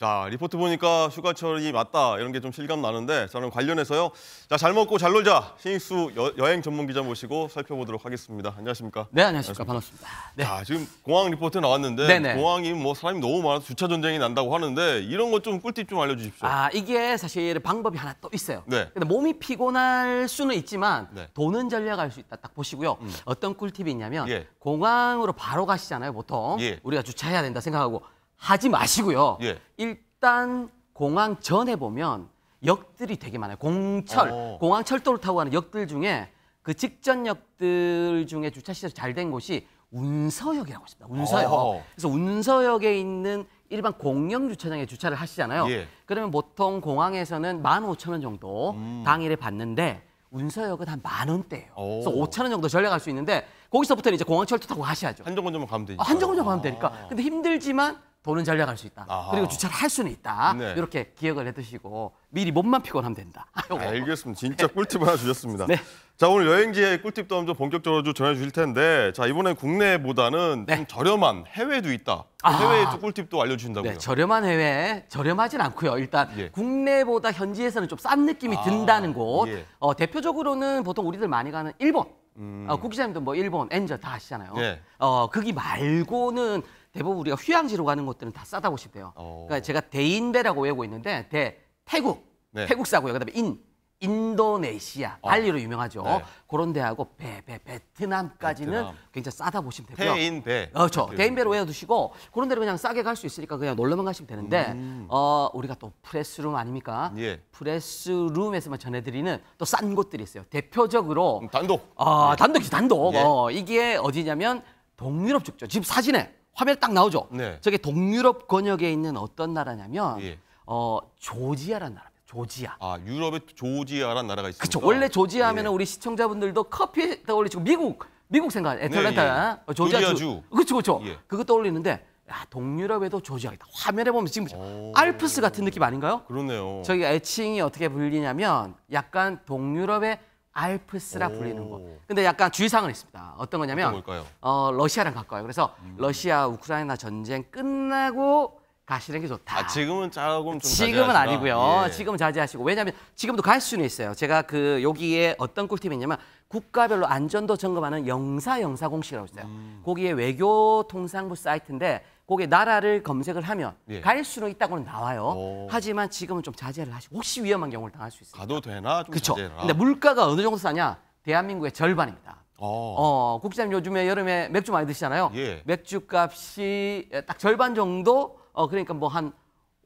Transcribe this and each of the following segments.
자, 리포트 보니까 휴가철이 맞다 이런 게 좀 실감 나는데 저는 관련해서요. 자, 잘 먹고 잘 놀자 신익수 여, 행 전문 기자 모시고 살펴보도록 하겠습니다. 안녕하십니까? 네, 안녕하십니까? 안녕하십니까? 반갑습니다. 네. 자, 지금 공항 리포트 나왔는데 네네. 공항이 뭐 사람이 너무 많아서 주차 전쟁이 난다고 하는데 이런 것 좀 꿀팁 좀 알려주십시오. 아, 이게 사실 방법이 하나 또 있어요. 네. 근데 몸이 피곤할 수는 있지만 네. 돈은 절약할 수 있다. 딱 보시고요. 음. 어떤 꿀팁이 있냐면 예. 공항으로 바로 가시잖아요, 보통. 예. 우리가 주차해야 된다 생각하고 하지 마시고요. 예. 일단 공항 전에 보면 역들이 되게 많아요. 공철, 오. 어. 공항 철도를 타고 가는 역들 중에 그 직전 역들 중에 주차 시설 잘 된 곳이 운서역이라고 있습니다. 운서역. 오. 그래서 운서역에 있는 일반 공영 주차장에 주차를 하시잖아요. 예. 그러면 보통 공항에서는 만 오천 원 정도 음. 당일에 받는데 운서역은 한 만 원대예요. 오. 그래서 오천 원 정도 전약할수 있는데 거기서부터는 이제 공항철도 타고 가셔야죠. 한정거점 가면 되니까. 아, 한정거점 가면 되니까. 아. 근데 힘들지만 돈은 절약할 수 있다. 아하. 그리고 주차를 할 수는 있다. 네. 이렇게 기억을 해두시고 미리 몸만 피곤하면 된다. 아 알겠습니다. 진짜 네. 꿀팁 하나 주셨습니다. 네. 자 오늘 여행지의 꿀팁도 한번 본격적으로 전해주실 텐데 자 이번엔 국내보다는 네. 좀 저렴한 해외도 있다. 아. 해외 꿀팁도 알려주신다고요? 네, 저렴한 해외 저렴하진 않고요. 일단 예. 국내보다 현지에서는 좀 싼 느낌이 아. 든다는 곳. 예. 어, 대표적으로는 보통 우리들 많이 가는 일본. 음. 어, 국 기자님도 뭐 일본, 엔저 다 아시잖아요. 예. 어, 거기 말고는 대부분 우리가 휴양지로 가는 곳들은 다 싸다고 싶대요. 오. 어. 그러니까 제가 대인배라고 외우고 있는데 대 태국, 네. 태국 싸고요. 그다음에 인 인도네시아, 어. 발리로 유명하죠. 네. 그런 데하고 배, 배, 베트남까지는 베트남. 굉장히 싸다 보시면 되고요. 대인 배. 어, 그렇죠. 대인 배로 외워두시고 그런 데로 그냥 싸게 갈 수 있으니까 그냥 놀러만 가시면 되는데 음. 어, 우리가 또 프레스룸 아닙니까? 예. 프레스룸에서만 전해드리는 또 싼 곳들이 있어요. 대표적으로 음, 단독. 어, 예. 단독이죠, 단독. 예. 어, 이게 어디냐면 동유럽 쪽죠. 지금 사진에 화면에 딱 나오죠. 네. 저게 동유럽 권역에 있는 어떤 나라냐면 예. 어 조지아라는 나라 조지아. 아 유럽에 조지아라는 나라가 있습니다. 그렇죠. 원래 조지아 하면 예. 우리 시청자분들도 커피 떠올리시고 미국 미국 생각 네, 애틀랜타 네, 예. 예. 어, 조지아 조지아주. 그렇죠 그렇죠. 예. 그거 떠올리는데 야, 동유럽에도 조지아 있다. 화면에 보면 지금 오... 알프스 같은 느낌 아닌가요? 그렇네요. 저기 애칭이 어떻게 불리냐면 약간 동유럽의 알프스라 불리는 곳. 근데 약간 주의사항은 있습니다. 어떤 거냐면 어떤 어, 러시아랑 가까워요. 그래서 음. 러시아 우크라이나 전쟁 끝나고 가시는 게 좋다. 아, 지금은 조금 지금은 아니고요. 예. 지금은 자제하시고 왜냐하면 지금도 갈 수는 있어요. 제가 그 여기에 어떤 꿀팁이 있냐면 국가별로 안전도 점검하는 영사 영사 공식이라고 있어요. 음. 거기에 외교통상부 사이트인데 거기 나라를 검색을 하면 예. 갈수록 있다고는 나와요. 오. 하지만 지금은 좀 자제를 하시고 혹시 위험한 경우를 당할 수 있습니다. 가도 되나 좀 그쵸? 자제라. 근데 물가가 어느 정도 싸냐? 대한민국의 절반입니다. 오. 어. 어, 국장님 요즘에 여름에 맥주 많이 드시잖아요. 예. 맥주 값이 딱 절반 정도 어 그러니까 뭐한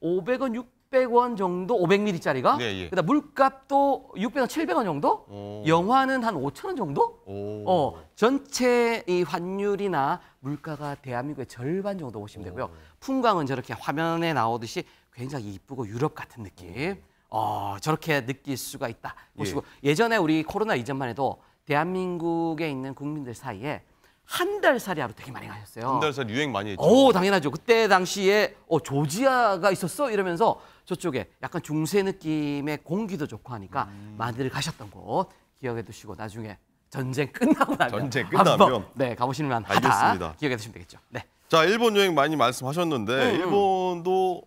500원, 6 600원 정도 500ml짜리가 네, 예, 예. 그다음 물값도 600원 700원 정도 오. 영화는 한 5천 원 정도 오. 어 전체 이 환율이나 물가가 대한민국의 절반 정도 보시면 되고요 오. 풍광은 저렇게 화면에 나오듯이 굉장히 이쁘고 유럽 같은 느낌 음. 어 저렇게 느낄 수가 있다 보시고 예. 예전에 우리 코로나 이전만 해도 대한민국에 있는 국민들 사이에 한 달 살이 하루 되게 많이 가셨어요. 한 달 살 유행 많이 했죠. 오, 당연하죠. 그때 당시에 어, 조지아가 있었어 이러면서 저쪽에 약간 중세 느낌의 공기도 좋고 하니까 음. 많이들 가셨던 곳 기억해 두시고 나중에 전쟁 끝나고 나면 전쟁 끝나면 한번, 네 가보시는 만하다 기억해 두시면 되겠죠. 네. 자 일본 여행 많이 말씀하셨는데 음. 음. 일본도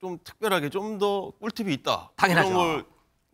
좀 특별하게 좀 더 꿀팁이 있다. 당연하죠.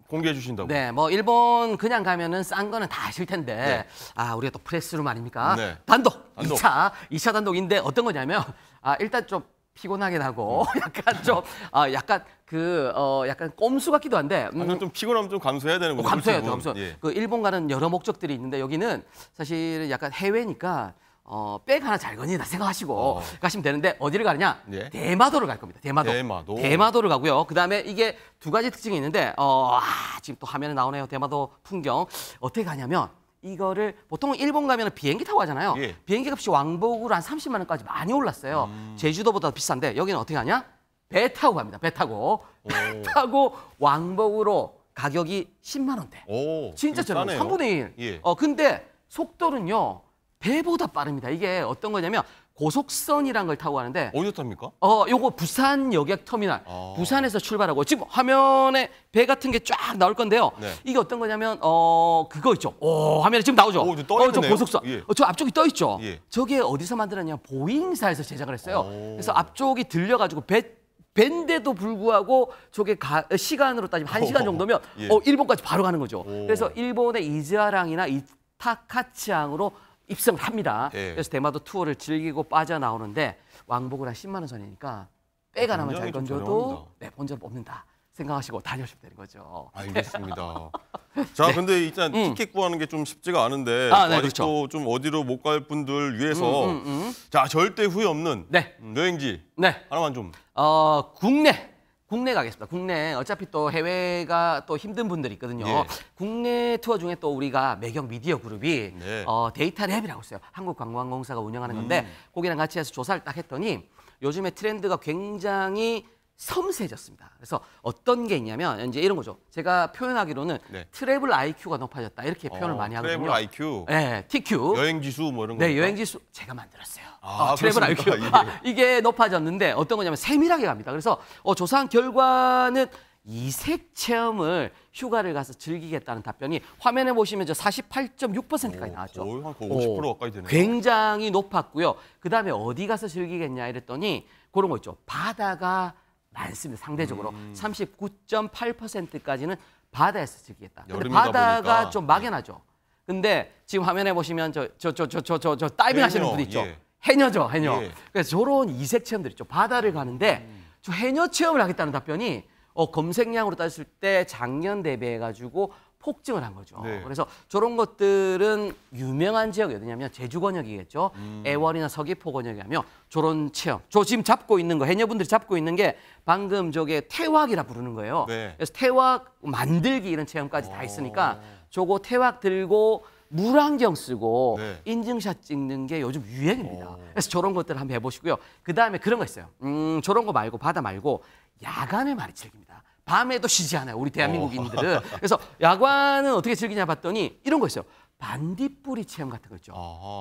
공개해 주신다고. 네, 뭐 일본 그냥 가면은 싼 거는 다 아실 텐데 네. 아 우리가 또 프레스룸 아닙니까? 네. 단독, 단독. 2차 2차 단독인데 어떤 거냐면 아 일단 좀 피곤하게 나고 음. 약간 좀 아, 약간 그 어, 약간 꼼수 같기도 한데 음, 아, 좀 피곤하면 좀 감수해야 되는 거죠. 어, 감수해야 돼, 뭐. 감수. 예. 그 일본 가는 여러 목적들이 있는데 여기는 사실 약간 해외니까 어, 백 하나 잘 건이다 생각하시고 어. 가시면 되는데 어디를 가느냐? 예. 대마도를 갈 겁니다. 대마도. 대마도. 를 가고요. 그다음에 이게 두 가지 특징이 있는데 어, 아, 지금 또 화면에 나오네요. 대마도 풍경. 어떻게 가냐면 이거를 보통 일본 가면 비행기 타고 가잖아요. 예. 비행기 값이 왕복으로 한 30만 원까지 많이 올랐어요. 음. 제주도보다 비싼데 여기는 어떻게 하냐? 배 타고 갑니다. 배 타고. 오. 배 타고 왕복으로 가격이 10만 원대. 오, 진짜 저렴. 해요 3분의 1. 예. 어 근데 속도는요. 배보다 빠릅니다. 이게 어떤 거냐면 고속선이란 걸 타고 가는데 어디 탑니까? 어, 요거 부산 여객 터미널. 아. 부산에서 출발하고 지금 화면에 배 같은 게 쫙 나올 건데요. 네. 이게 어떤 거냐면 어, 그거 있죠. 오, 화면에 지금 나오죠. 오, 저 어, 저 고속선. 예. 어, 저 앞쪽이 떠 있죠. 예. 저게 어디서 만들었냐? 보잉사에서 제작을 했어요. 오. 그래서 앞쪽이 들려 가지고 배 밴데도 불구하고 저게 가, 어, 시간으로 따지면 한시간 정도면 예. 어, 일본까지 바로 가는 거죠. 오. 그래서 일본의 이즈아랑이나 이타카치항으로 입성을 합니다. 예. 그래서 대마도 투어를 즐기고 빠져나오는데 왕복을 한 10만 원 선이니까 빼가 나면 아, 잘 건져도 네, 본전 뽑는다. 생각하시고 다녀오시면 되는 거죠. 아, 알겠습니다. 자, 네. 근데 일단 음. 티켓 구하는 게 좀 쉽지가 않은데 아, 네, 직도좀 그렇죠. 어디로 못 갈 분들 위해서 음, 음, 음, 자 절대 후회 없는 네. 음, 여행지 네. 하나만 좀. 어, 국내 국내 가겠습니다. 국내 어차피 또 해외가 또 힘든 분들이 있거든요. 네. 국내 투어 중에 또 우리가 매경 미디어 그룹이 네. 어, 데이터 랩이라고 있어요. 한국관광공사가 운영하는 건데 음. 거기랑 같이 해서 조사를 딱 했더니 요즘에 트렌드가 굉장히 섬세해졌습니다. 그래서 어떤 게 있냐면 이제 이런 거죠. 제가 표현하기로는 네. 트래블 IQ가 높아졌다 이렇게 어, 표현을 어, 많이 하거든요. 트래블 IQ, 네, TQ, 여행 지수 뭐 이런 거. 네, 여행 지수 제가 만들었어요. 아, 어, 트래블 IQ 예. 아, 이게 높아졌는데 어떤 거냐면 세밀하게 갑니다. 그래서 어, 조사한 결과는 이색 체험을 휴가를 가서 즐기겠다는 답변이 화면에 보시면 저 48.6%까지 나왔죠. 거의 한50% 오, 가까이 되네요. 굉장히 높았고요. 그다음에 어디 가서 즐기겠냐 이랬더니 그런 거 있죠. 바다가 많습니다. 상대적으로 음. 39.8%까지는 바다에서 즐기겠다. 근데 바다가 보니까. 좀 네. 막연하죠. 근데 지금 화면에 보시면 저 저 저 저 저저저 다이빙 해녀, 하시는 분 있죠. 예. 해녀죠, 해녀. 예. 그래서 저런 이색 체험들 있죠. 바다를 음. 가는데 음. 저 해녀 체험을 하겠다는 답변이 어, 검색량으로 따졌을 때 작년 대비해 가지고 폭증을 한 거죠. 네. 그래서 저런 것들은 유명한 지역이 어디냐면 제주 권역이겠죠. 음. 애월이나 서귀포 권역이라며 저런 체험. 저 지금 잡고 있는 거, 해녀분들이 잡고 있는 게 방금 저게 태왁이라 부르는 거예요. 네. 그래서 태왁 만들기 이런 체험까지 오. 다 어. 있으니까 저거 태왁 들고 물안경 쓰고 네. 인증샷 찍는 게 요즘 유행입니다. 오. 어. 그래서 저런 것들 을 한번 해보시고요. 그 다음에 그런 거 있어요. 음, 저런 거 말고 바다 말고 야간을 많이 즐깁니다. 밤에도 쉬지 않아요. 우리 대한민국인들은. 어. 그래서 야관은 어떻게 즐기냐 봤더니 이런 거 있어요. 반딧불이 체험 같은 거 있죠.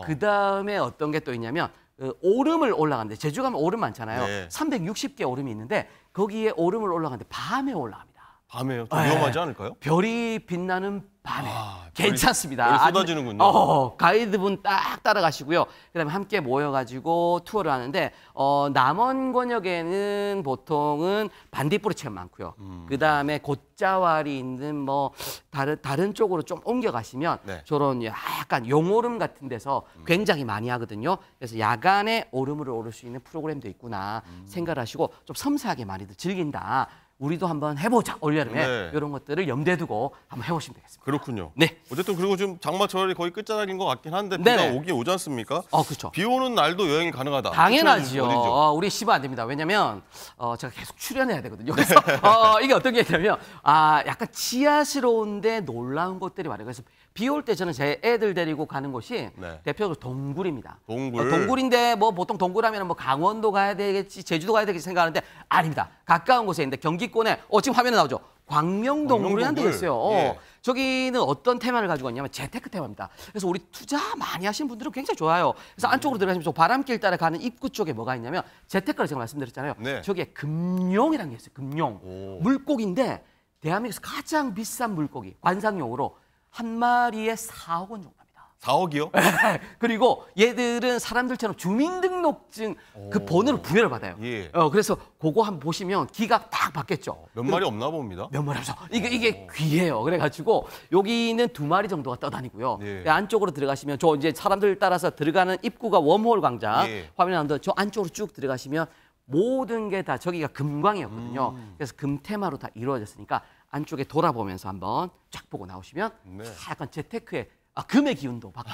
그 다음에 어떤 게 또 있냐면 그 오름을 올라가는데 제주 가면 오름 많잖아요. 네. 360개 오름이 있는데 거기에 오름을 올라가는데 밤에 올라갑니다. 밤에요? 좀 아, 위험하지 않을까요? 별이 빛나는 밤에 아, 괜찮습니다. 별이 쏟아지는군요. 어, 가이드분 딱 따라가시고요. 그다음에 함께 모여가지고 투어를 하는데 어, 남원 권역에는 보통은 반딧불이체가 많고요. 음. 그다음에 곶자왈이 있는 뭐 다른 다른 쪽으로 좀 옮겨가시면 네. 저런 약간 용오름 같은 데서 음. 굉장히 많이 하거든요. 그래서 야간에 오름을 오를 수 있는 프로그램도 있구나 음. 생각을 하시고 좀 섬세하게 많이들 즐긴다 우리도 한번 해보자 올여름에 네. 이런 것들을 염두에 두고 한번 해보시면 되겠습니다. 그렇군요. 네. 어쨌든 그리고 지금 장마철이 거의 끝자락인 것 같긴 한데 비가 네네. 오긴 오지 않습니까? 어, 그렇죠. 비 오는 날도 여행이 가능하다. 당연하지요. 어, 우리 시바 안 됩니다. 왜냐면 어, 제가 계속 출연해야 되거든요. 그래서 어, 이게 어떤 게 있냐면 아 약간 지하스러운데 놀라운 것들이 많아요. 그래서 비올때 저는 제 애들 데리고 가는 곳이 네. 대표적으로 동굴입니다. 동굴. 어, 동굴인데 뭐 보통 동굴하면 뭐 강원도 가야 되겠지, 제주도 가야 되겠지 생각하는데 아닙니다. 가까운 곳에 있는데 경기권에 어 지금 화면에 나오죠. 광명동굴이라는 데가 있어요. 어, 예. 저기는 어떤 테마를 가지고 왔냐면 재테크 테마입니다. 그래서 우리 투자 많이 하시는 분들은 굉장히 좋아요. 그래서 네. 안쪽으로 들어가시면 저 바람길 따라 가는 입구 쪽에 뭐가 있냐면 재테크를 제가 말씀드렸잖아요. 네. 저기에 금룡이라는 게 있어요. 금룡. 오. 물고기인데 대한민국에서 가장 비싼 물고기 관상용으로 한 마리에 4억 원 정도. 4억이요? 그리고 얘들은 사람들처럼 주민등록증 그 번호를 부여를 받아요. 예. 어, 그래서 그거 한번 보시면 귀가 딱 받겠죠. 몇 마리 없나 봅니다. 몇 마리 없어. 이게, 이게 귀예요. 그래가지고 여기는 두 마리 정도가 떠다니고요. 예. 네, 안쪽으로 들어가시면 저 이제 사람들 따라서 들어가는 입구가 웜홀 광장 예. 화면에 나온저 안쪽으로 쭉 들어가시면 모든 게 다 저기가 금광이었거든요. 음. 그래서 금테마로 다 이루어졌으니까 안쪽에 돌아보면서 한번 쫙 보고 나오시면 네. 약간 재테크의 아, 금의 기운도 바뀝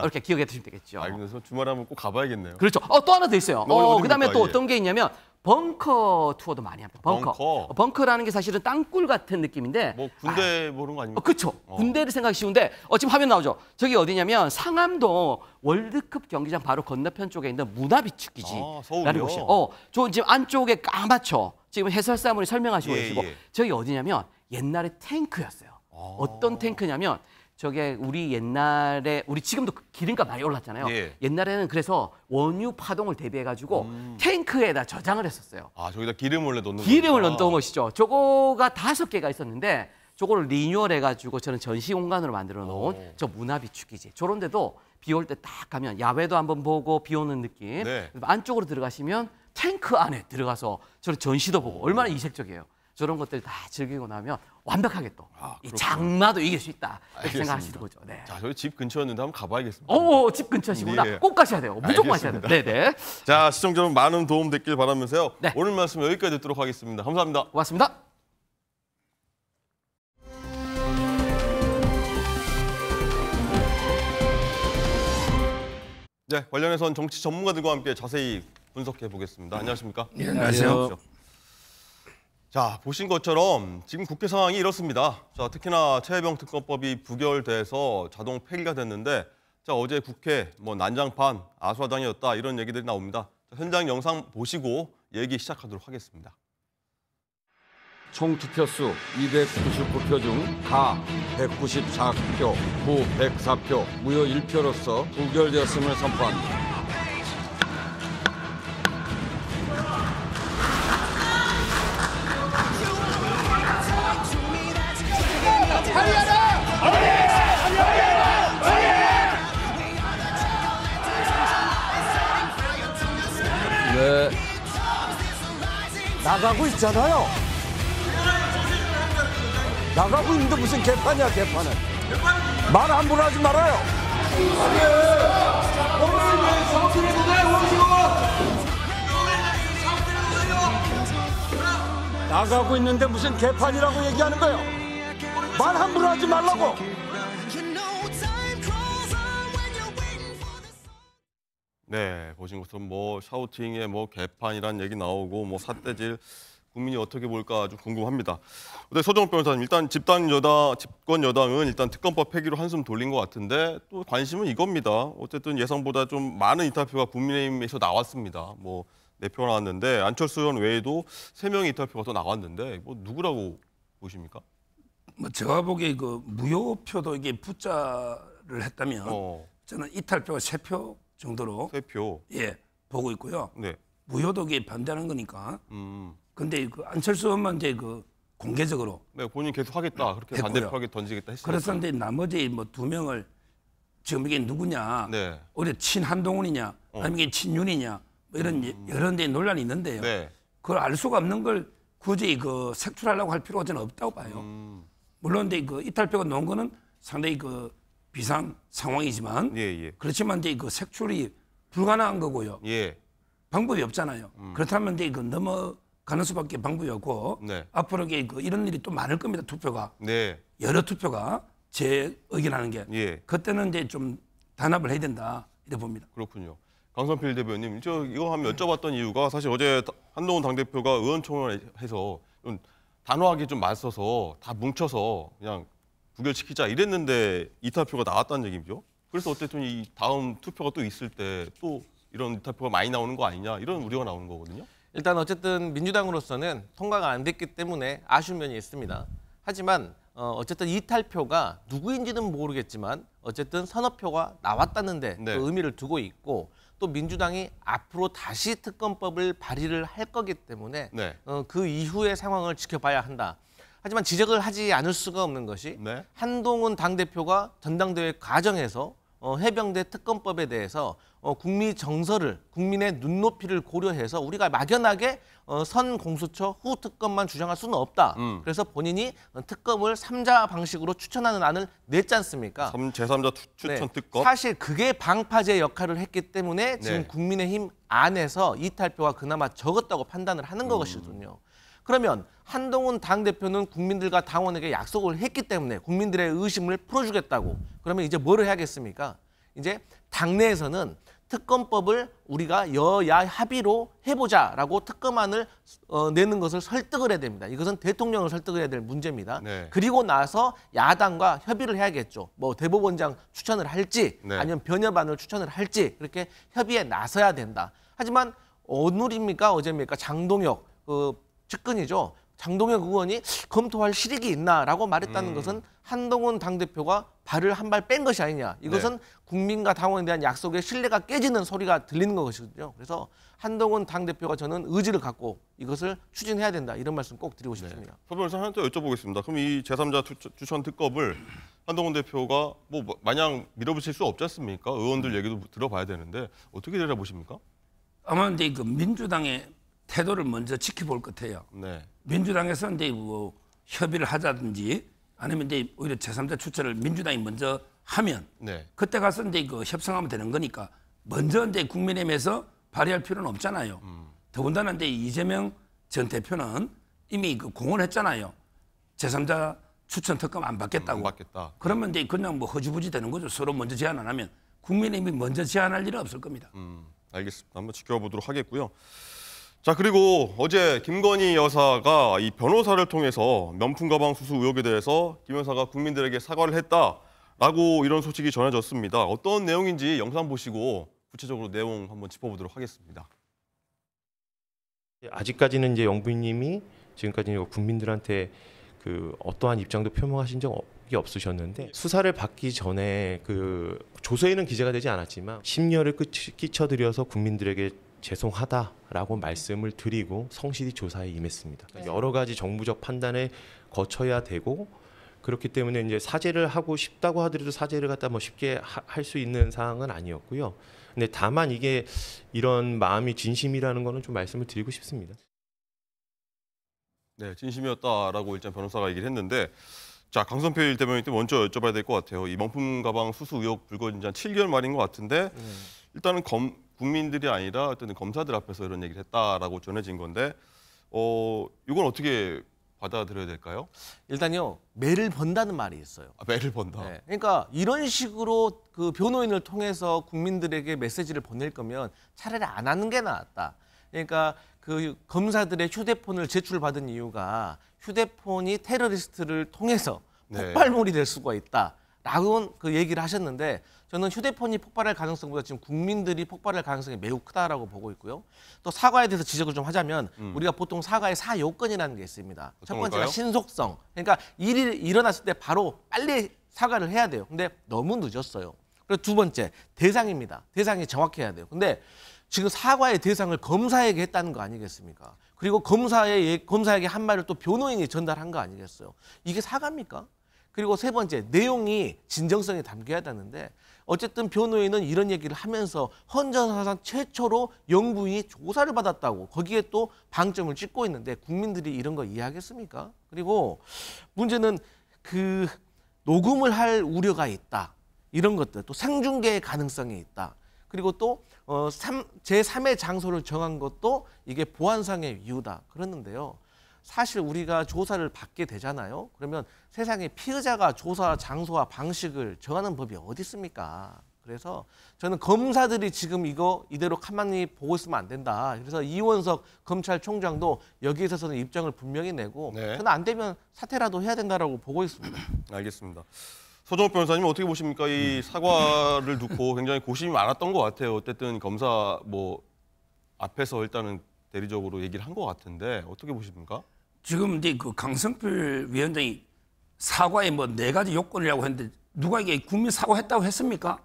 이렇게 기억해 두시면 되겠죠. 알면서 주말 하면 꼭 가봐야겠네요. 그렇죠. 어, 또 하나 더 있어요. 뭐 어, 그다음에 또 예. 어떤 게 있냐면 벙커 투어도 많이 합니다. 벙커. 벙커. 어, 벙커라는 게 사실은 땅굴 같은 느낌인데. 뭐 군대 아, 보는 뭐 거 아닙니까? 그렇죠. 어. 군대를 생각하기 쉬운데 어, 지금 화면 나오죠. 저기 어디냐면 상암동 월드컵 경기장 바로 건너편 쪽에 있는 문화비축 기지라는 아, 곳이에요. 어, 저 지금 안쪽에 까맣죠. 지금 해설사 분이 설명하시고 예, 계시고 예. 저기 어디냐면 옛날에 탱크였어요. 오. 아. 어떤 탱크냐면 저게 우리 옛날에 우리 지금도 그 기름값 많이 올랐잖아요. 예. 옛날에는 그래서 원유 파동을 대비해 가지고 음. 탱크에다 저장을 했었어요. 아 저기다 기름을 넣는 기름을 넣던 것이죠. 저거가 다섯 개가 있었는데 저거를 리뉴얼해 가지고 저는 전시 공간으로 만들어 놓은 오. 어. 저 문화비축기지 저런 데도 비 올 때 딱 가면 야외도 한번 보고 비 오는 느낌. 네. 안쪽으로 들어가시면 탱크 안에 들어가서 저런 전시도 보고 얼마나 이색적이에요. 저런 것들 다 즐기고 나면 완벽하게 또 아, 장마도 이길 수 있다 생각하시는 거죠. 네. 자, 저희 집 근처였는데 한번 가봐야겠습니다. 오, 집 근처시구나. 네. 꼭 가셔야 돼요. 무조건 알겠습니다. 가셔야 돼요. 네, 네. 자, 시청자 여러분 많은 도움 됐길 바라면서요. 네. 오늘 말씀 여기까지 듣도록 하겠습니다. 감사합니다. 고맙습니다. 네, 관련해선 정치 전문가들과 함께 자세히 분석해 보겠습니다. 안녕하십니까? 예, 안녕하세요. 자, 보신 것처럼 지금 국회 상황이 이렇습니다. 자, 특히나 최혜병 특검법이 부결돼서 자동 폐기가 됐는데 자, 어제 국회 뭐 난장판 아수라장이었다 이런 얘기들이 나옵니다. 자, 현장 영상 보시고 얘기 시작하도록 하겠습니다. 총 투표수 299표 중 다 194표, 부 104표, 무효 1표로서 부결되었음을 선포합니다. 네. 나가고 있잖아요. 나가고 있는데 무슨 개판이야, 개판은. 말 함부로 하지 말아요. 나가고 있는데 무슨 개판이라고 얘기하는 거예요. 말 함부로 하지 말라고. 네, 보신 것처럼 뭐 샤우팅에 뭐 개판이란 얘기 나오고 뭐 삿대질 국민이 어떻게 볼까 아주 궁금합니다. 근데 네, 서정욱 변호사님 일단 집단 여당 집권 여당은 일단 특검법 폐기로 한숨 돌린 것 같은데 또 관심은 이겁니다. 어쨌든 예상보다 좀 많은 인터뷰가 국민의힘에서 나왔습니다. 뭐네표 나왔는데 안철수 의원 외에도 세 명의 인터뷰가 더 나왔는데 뭐 누구라고 보십니까? 뭐 제가 보기에 그 무효표도 이게 부자를 했다면 어. 저는 이탈표가 세표 정도로 대표 예 보고 있고요. 네. 무효독에 반대하는 거니까. 음. 근데 그 안철수 의원만 이제 그 공개적으로 네, 본인 계속 하겠다 그렇게 반대하게 던지겠다 했어요. 그렇는데 나머지 뭐 두 명을 지금 이게 누구냐, 네. 올해 친한동훈이냐, 어. 아니면 이게 친윤이냐 뭐 이런 예, 음. 여러 데 논란이 있는데요. 네. 그걸 알 수가 없는 걸 굳이 그 색출하려고 할 필요가 저는 없다고 봐요. 음. 물론 근데 그 이탈표가 놓은 거는 상당히 그 비상 상황이지만 예, 예. 그렇지만 이제 그 색출이 불가능한 거고요. 예. 방법이 없잖아요. 음. 그렇다면 이제 그 넘어가는 수밖에 방법이 없고 네. 앞으로 이제 그 이런 일이 또 많을 겁니다. 투표가 네. 여러 투표가 제 의견하는 게 예. 그때는 이제 좀 단합을 해야 된다 이렇게 봅니다. 그렇군요. 강선필 대변님저 이거 한번 여쭤봤던 이유가 사실 어제 한동훈 당대표가 의원총회에서 단호하게 좀 맞서서 다 뭉쳐서 그냥 부결시키자 이랬는데 이탈표가 나왔다는 얘기죠. 그래서 어쨌든 이 다음 투표가 또 있을 때 또 이런 이탈표가 많이 나오는 거 아니냐 이런 우려가 나오는 거거든요. 일단 어쨌든 민주당으로서는 통과가 안 됐기 때문에 아쉬운 면이 있습니다. 하지만 어, 어쨌든 이탈표가 누구인지는 모르겠지만 어쨌든 선업표가 나왔다는데 네. 그 의미를 두고 있고 또 민주당이 앞으로 다시 특검법을 발의를 할 거기 때문에 네. 어, 그 이후의 상황을 지켜봐야 한다. 하지만 지적을 하지 않을 수가 없는 것이 네. 한동훈 당대표가 전당대회 과정에서 어, 해병대 특검법에 대해서 어, 국민 정서를 국민의 눈높이를 고려해서 우리가 막연하게 어, 선 공수처 후 특검만 주장할 수는 없다. 음. 그래서 본인이 어, 특검을 삼자 방식으로 추천하는 안을 냈지 않습니까? 3, 제3자 투, 추천 네. 특검. 사실 그게 방파제 역할을 했기 때문에 지금 네. 국민의힘 안에서 이탈표가 그나마 적었다고 판단을 하는 음. 것이거든요. 그러면 한동훈 당대표는 국민들과 당원에게 약속을 했기 때문에 국민들의 의심을 풀어주겠다고. 그러면 이제 뭐를 해야겠습니까? 이제 당내에서는 특검법을 우리가 여야 합의로 해보자라고 특검안을 어, 내는 것을 설득을 해야 됩니다. 이것은 대통령을 설득을 해야 될 문제입니다. 네. 그리고 나서 야당과 협의를 해야겠죠. 뭐 대법원장 추천을 할지 네. 아니면 변협안을 추천을 할지 그렇게 협의에 나서야 된다. 하지만 오늘입니까 어제입니까 장동혁 그 측근이죠. 장동혁 의원이 검토할 실익이 있나라고 말했다는 음. 것은 한동훈 당대표가 발을 한 발 뺀 것이 아니냐. 이것은 네. 국민과 당원에 대한 약속의 신뢰가 깨지는 소리가 들리는 것이거든요. 그래서 한동훈 당대표가 저는 의지를 갖고 이것을 추진해야 된다. 이런 말씀 꼭 드리고 네. 싶습니다. 네. 변호사 한테 여쭤보겠습니다. 그럼 이 제3자 추천 특검을 한동훈 대표가 뭐, 뭐 마냥 밀어붙일 수 없지 않습니까? 의원들 얘기도 들어봐야 되는데 어떻게 되려 보십니까? 아마 이제 그 민주당의 태도를 먼저 지켜볼 것 같아요. 네. 민주당에서 이제 뭐 협의를 하자든지 아니면 이제 오히려 제3자 추천을 민주당이 먼저 하면 네. 그때 가서 이제 그 협상하면 되는 거니까 먼저 이제 국민의힘에서 발의할 필요는 없잖아요. 음. 더군다나 이제 이재명 전 대표는 이미 그공언 했잖아요. 제3자 추천 특검 안 받겠다고. 음, 안 받겠다. 그러면 이제 그냥 뭐 허지부지 되는 거죠. 서로 먼저 제안 안 하면 국민의힘이 먼저 제안할 일은 없을 겁니다. 음, 알겠습니다. 한번 지켜보도록 하겠고요. 자 그리고 어제 김건희 여사가 이 변호사를 통해서 명품 가방 수수 의혹에 대해서 김 여사가 국민들에게 사과를 했다라고 이런 소식이 전해졌습니다. 어떤 내용인지 영상 보시고 구체적으로 내용 한번 짚어보도록 하겠습니다. 예, 아직까지는 이제 영부님이 인지금까지 국민들한테 그 어떠한 입장도 표명하신 적이 없으셨는데 예. 수사를 받기 전에 그 조서에는 기재가 되지 않았지만 심려를 끼쳐드려서 국민들에게 죄송하다라고 말씀을 드리고 성실히 조사에 임했습니다. 네. 여러 가지 정부적 판단에 거쳐야 되고 그렇기 때문에 이제 사죄를 하고 싶다고 하더라도 사죄를 갖다 뭐 쉽게 할 수 있는 상황은 아니었고요. 근데 다만 이게 이런 마음이 진심이라는 거는 좀 말씀을 드리고 싶습니다. 네, 진심이었다라고 일단 변호사가 얘기를 했는데 자, 강선필 대변인님 먼저 여쭤봐야 될 것 같아요. 이 명품 가방 수수 의혹 불거진 지한 7개월 말인 것 같은데 음. 일단은 검 국민들이 아니라 어떤 검사들 앞에서 이런 얘기를 했다라고 전해진 건데 어 이건 어떻게 받아들여야 될까요? 일단요 매를 번다는 말이 있어요. 아, 매를 번다. 네, 그러니까 이런 식으로 그 변호인을 통해서 국민들에게 메시지를 보낼 거면 차라리 안 하는 게 나았다. 그러니까 그 검사들의 휴대폰을 제출받은 이유가 휴대폰이 테러리스트를 통해서 네. 폭발물이 될 수가 있다라고 그 얘기를 하셨는데 저는 휴대폰이 폭발할 가능성보다 지금 국민들이 폭발할 가능성이 매우 크다라고 보고 있고요. 또 사과에 대해서 지적을 좀 하자면 음. 우리가 보통 사과의 사요건이라는 게 있습니다. 첫 번째가 신속성. 그러니까 일이 일어났을 때 바로 빨리 사과를 해야 돼요. 근데 너무 늦었어요. 그리고 두 번째 대상입니다. 대상이 정확해야 돼요. 근데 지금 사과의 대상을 검사에게 했다는 거 아니겠습니까? 그리고 검사의 검사에게 한 말을 또 변호인이 전달한 거 아니겠어요? 이게 사과입니까? 그리고 세 번째 내용이 진정성이 담겨야 되는데 어쨌든 변호인은 이런 얘기를 하면서 헌정사상 최초로 영부인이 조사를 받았다고 거기에 또 방점을 찍고 있는데 국민들이 이런 거 이해하겠습니까? 그리고 문제는 그 녹음을 할 우려가 있다. 이런 것들 또 생중계의 가능성이 있다. 그리고 또 어, 3, 제3의 장소를 정한 것도 이게 보안상의 이유다. 그랬는데요. 사실 우리가 조사를 받게 되잖아요. 그러면 세상에 피의자가 조사 장소와 방식을 정하는 법이 어디 있습니까? 그래서 저는 검사들이 지금 이거 이대로 가만히 보고 있으면 안 된다. 그래서 이원석 검찰총장도 여기에 있어서는 입장을 분명히 내고 네. 저는 안 되면 사퇴라도 해야 된다라고 보고 있습니다. 알겠습니다. 서정욱 변호사님 어떻게 보십니까? 이 음. 사과를 듣고 굉장히 고심이 많았던 것 같아요. 어쨌든 검사 뭐 앞에서 일단은 대리적으로 얘기를 한 것 같은데 어떻게 보십니까? 지금 이제 그 강성필 위원장이 사과에 뭐 네 가지 요건이라고 했는데 누가 이게 국민 사과했다고 했습니까?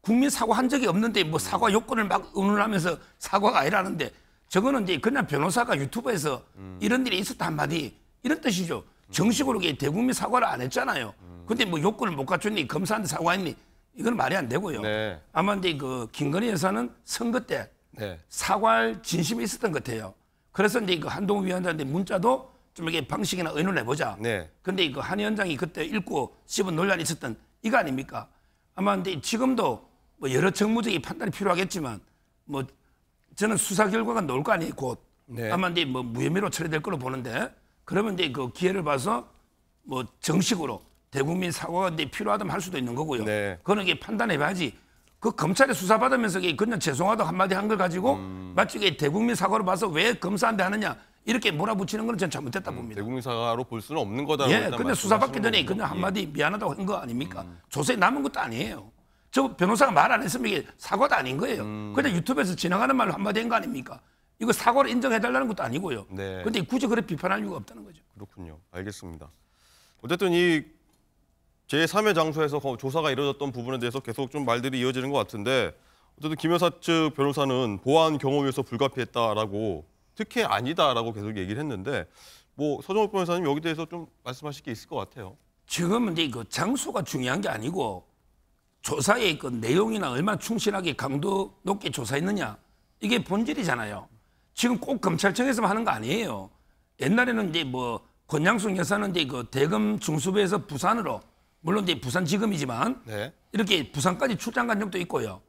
국민 사과한 적이 없는데 뭐 사과 요건을 막 의논하면서 사과가 아니라는데 저거는 이제 그냥 변호사가 유튜브에서 음. 이런 일이 있었다 한마디 이런 뜻이죠. 음. 정식으로 이게 대국민 사과를 안 했잖아요. 음. 근데 뭐 요건을 못 갖췄니 검사한테 사과했니 이건 말이 안 되고요. 네. 아마 이제 그 김건희 여사는 선거 때 네. 사과할 진심이 있었던 것 같아요. 그래서 이제 그 한동훈 위원장한테 문자도 좀 이렇게 방식이나 의논해 을 보자. 네. 근데 그한 위원장이 그때 읽고 씹은 논란이 있었던 이거 아닙니까? 아마 근데 지금도 뭐 여러 정무적인 판단이 필요하겠지만 뭐 저는 수사 결과가 나올 거 아니에요 곧. 네. 아마 이제 뭐 무혐의로 처리될 걸로 보는데 그러면 이제 그 기회를 봐서 뭐 정식으로 대국민 사과가 이제 필요하다면 할 수도 있는 거고요. 네. 그거는 이게 판단해 봐야지 그 검찰에 수사받으면서 그냥 죄송하다 한마디 한 걸 가지고 음. 마치 대국민 사과로 봐서 왜 검사한테 하느냐 이렇게 몰아붙이는 건전 잘못됐다 봅니다. 음, 대국민 사과로 볼 수는 없는 거다. 예, 근데 수사받기 전에 거군요. 그냥 예. 한마디 미안하다고 한 거 아닙니까? 음. 조사 남은 것도 아니에요. 저 변호사가 말 안 했으면 이게 사과도 아닌 거예요. 음. 그냥 유튜브에서 지나가는 말로 한마디 한거 아닙니까? 이거 사과를 인정해달라는 것도 아니고요. 네. 근데 굳이 그렇게 비판할 이유가 없다는 거죠. 그렇군요. 알겠습니다. 어쨌든 이 제3의 장소에서 조사가 이루어졌던 부분에 대해서 계속 좀 말들이 이어지는 것 같은데 어쨌든 김 여사 측 변호사는 보안 경험에서 불가피했다라고 특혜 아니다라고 계속 얘기를 했는데 뭐 서정욱 변호사님 여기 대해서 좀 말씀하실 게 있을 것 같아요. 지금 근데 그 장소가 중요한 게 아니고 조사의 그 내용이나 얼마나 충실하게 강도 높게 조사했느냐 이게 본질이잖아요. 지금 꼭 검찰청에서만 하는 거 아니에요. 옛날에는 이제 뭐 권양숙 여사는 이제 그 대검 중수부에서 부산으로 물론 이제 부산 지금이지만 네. 이렇게 부산까지 출장 간 적도 있고요.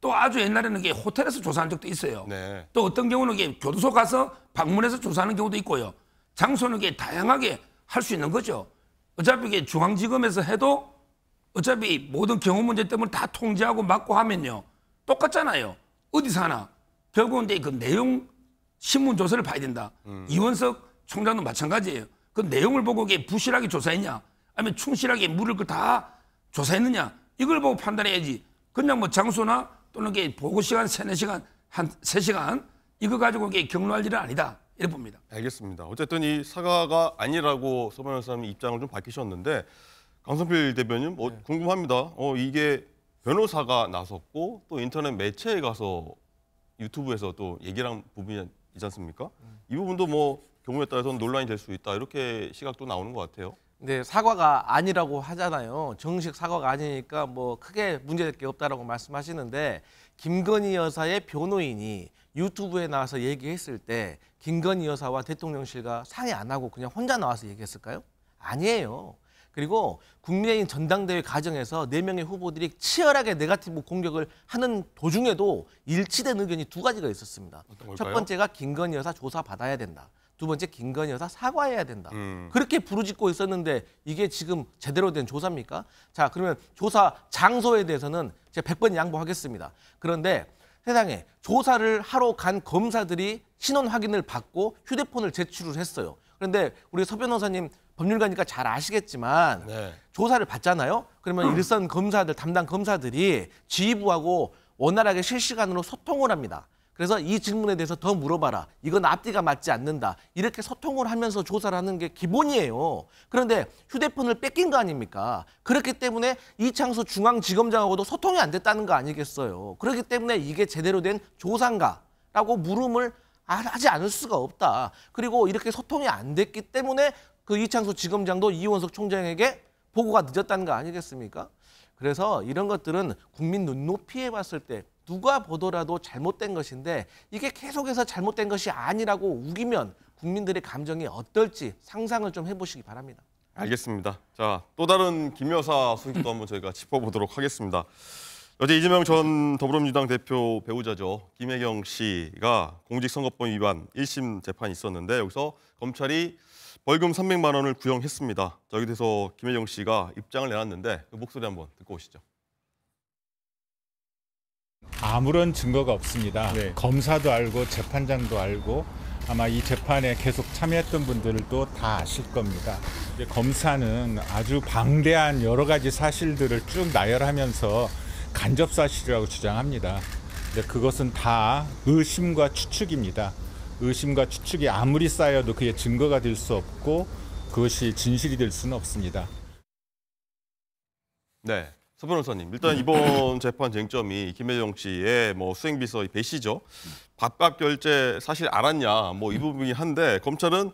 또 아주 옛날에는 호텔에서 조사한 적도 있어요. 네. 또 어떤 경우는 교도소 가서 방문해서 조사하는 경우도 있고요. 장소는 다양하게 할 수 있는 거죠. 어차피 이게 중앙지검에서 해도 어차피 모든 경호 문제 때문에 다 통제하고 막고 하면요. 똑같잖아요. 어디서 하나. 결국은 이제 그 내용 신문 조사를 봐야 된다. 음. 이원석 총장도 마찬가지예요. 그 내용을 보고 이게 부실하게 조사했냐. 아니면 충실하게 물을 그 다 조사했느냐 이걸 보고 판단해야지 그냥 뭐 장소나 또는 게 보고 시간 세네 시간 한 세시간 이거 가지고 이게 경로할 일은 아니다 이렇게 봅니다. 알겠습니다. 어쨌든 이 사과가 아니라고 서방 변호사님 입장을 좀 밝히셨는데 강선필 대변인 뭐 네. 궁금합니다. 어 이게 변호사가 나섰고 또 인터넷 매체에 가서 유튜브에서 또 얘기한 부분이지 않습니까? 음. 이 부분도 뭐 경우에 따라서는 논란이 될 수 있다 이렇게 시각도 나오는 것 같아요. 근 네, 사과가 아니라고 하잖아요. 정식 사과가 아니니까 뭐 크게 문제될 게 없다라고 말씀하시는데 김건희 여사의 변호인이 유튜브에 나와서 얘기했을 때 김건희 여사와 대통령실과 상의 안 하고 그냥 혼자 나와서 얘기했을까요? 아니에요. 그리고 국민의힘 전당대회 과정에서 네명의 후보들이 치열하게 네가티브 공격을 하는 도중에도 일치된 의견이 두 가지가 있었습니다. 첫 번째가 김건희 여사 조사 받아야 된다. 두 번째 김건희 여사 사과해야 된다. 음. 그렇게 부르짖고 있었는데 이게 지금 제대로 된 조사입니까? 자 그러면 조사 장소에 대해서는 제가 100번 양보하겠습니다. 그런데 세상에 조사를 하러 간 검사들이 신원 확인을 받고 휴대폰을 제출을 했어요. 그런데 우리 서 변호사님 법률가니까 잘 아시겠지만 네. 조사를 받잖아요. 그러면 일선 검사들 담당 검사들이 지휘부하고 원활하게 실시간으로 소통을 합니다. 그래서 이 질문에 대해서 더 물어봐라. 이건 앞뒤가 맞지 않는다. 이렇게 소통을 하면서 조사를 하는 게 기본이에요. 그런데 휴대폰을 뺏긴 거 아닙니까? 그렇기 때문에 이창수 중앙지검장하고도 소통이 안 됐다는 거 아니겠어요. 그렇기 때문에 이게 제대로 된 조사인가라고 물음을 아, 하지 않을 수가 없다. 그리고 이렇게 소통이 안 됐기 때문에 그 이창수 지검장도 이원석 총장에게 보고가 늦었다는 거 아니겠습니까? 그래서 이런 것들은 국민 눈높이에 봤을 때 누가 보더라도 잘못된 것인데 이게 계속해서 잘못된 것이 아니라고 우기면 국민들의 감정이 어떨지 상상을 좀 해보시기 바랍니다. 알겠습니다. 자, 또 다른 김 여사 소식도 한번 저희가 짚어보도록 하겠습니다. 어제 이재명 전 더불어민주당 대표 배우자죠. 김혜경 씨가 공직선거법 위반 1심 재판이 있었는데 여기서 검찰이 벌금 300만 원을 구형했습니다. 자, 여기 대해서 김혜경 씨가 입장을 내놨는데 그 목소리 한번 듣고 오시죠. 아무런 증거가 없습니다. 네. 검사도 알고 재판장도 알고 아마 이 재판에 계속 참여했던 분들도 다 아실 겁니다. 검사는 아주 방대한 여러 가지 사실들을 쭉 나열하면서 간접 사실이라고 주장합니다. 근데 그것은 다 의심과 추측입니다. 의심과 추측이 아무리 쌓여도 그게 증거가 될 수 없고 그것이 진실이 될 수는 없습니다. 네. 서 변호사님, 일단 네. 이번 재판 쟁점이 김혜정 씨의 뭐 수행비서 의 배시죠. 밥값 결제 사실 알았냐, 뭐 이 부분이 한데 검찰은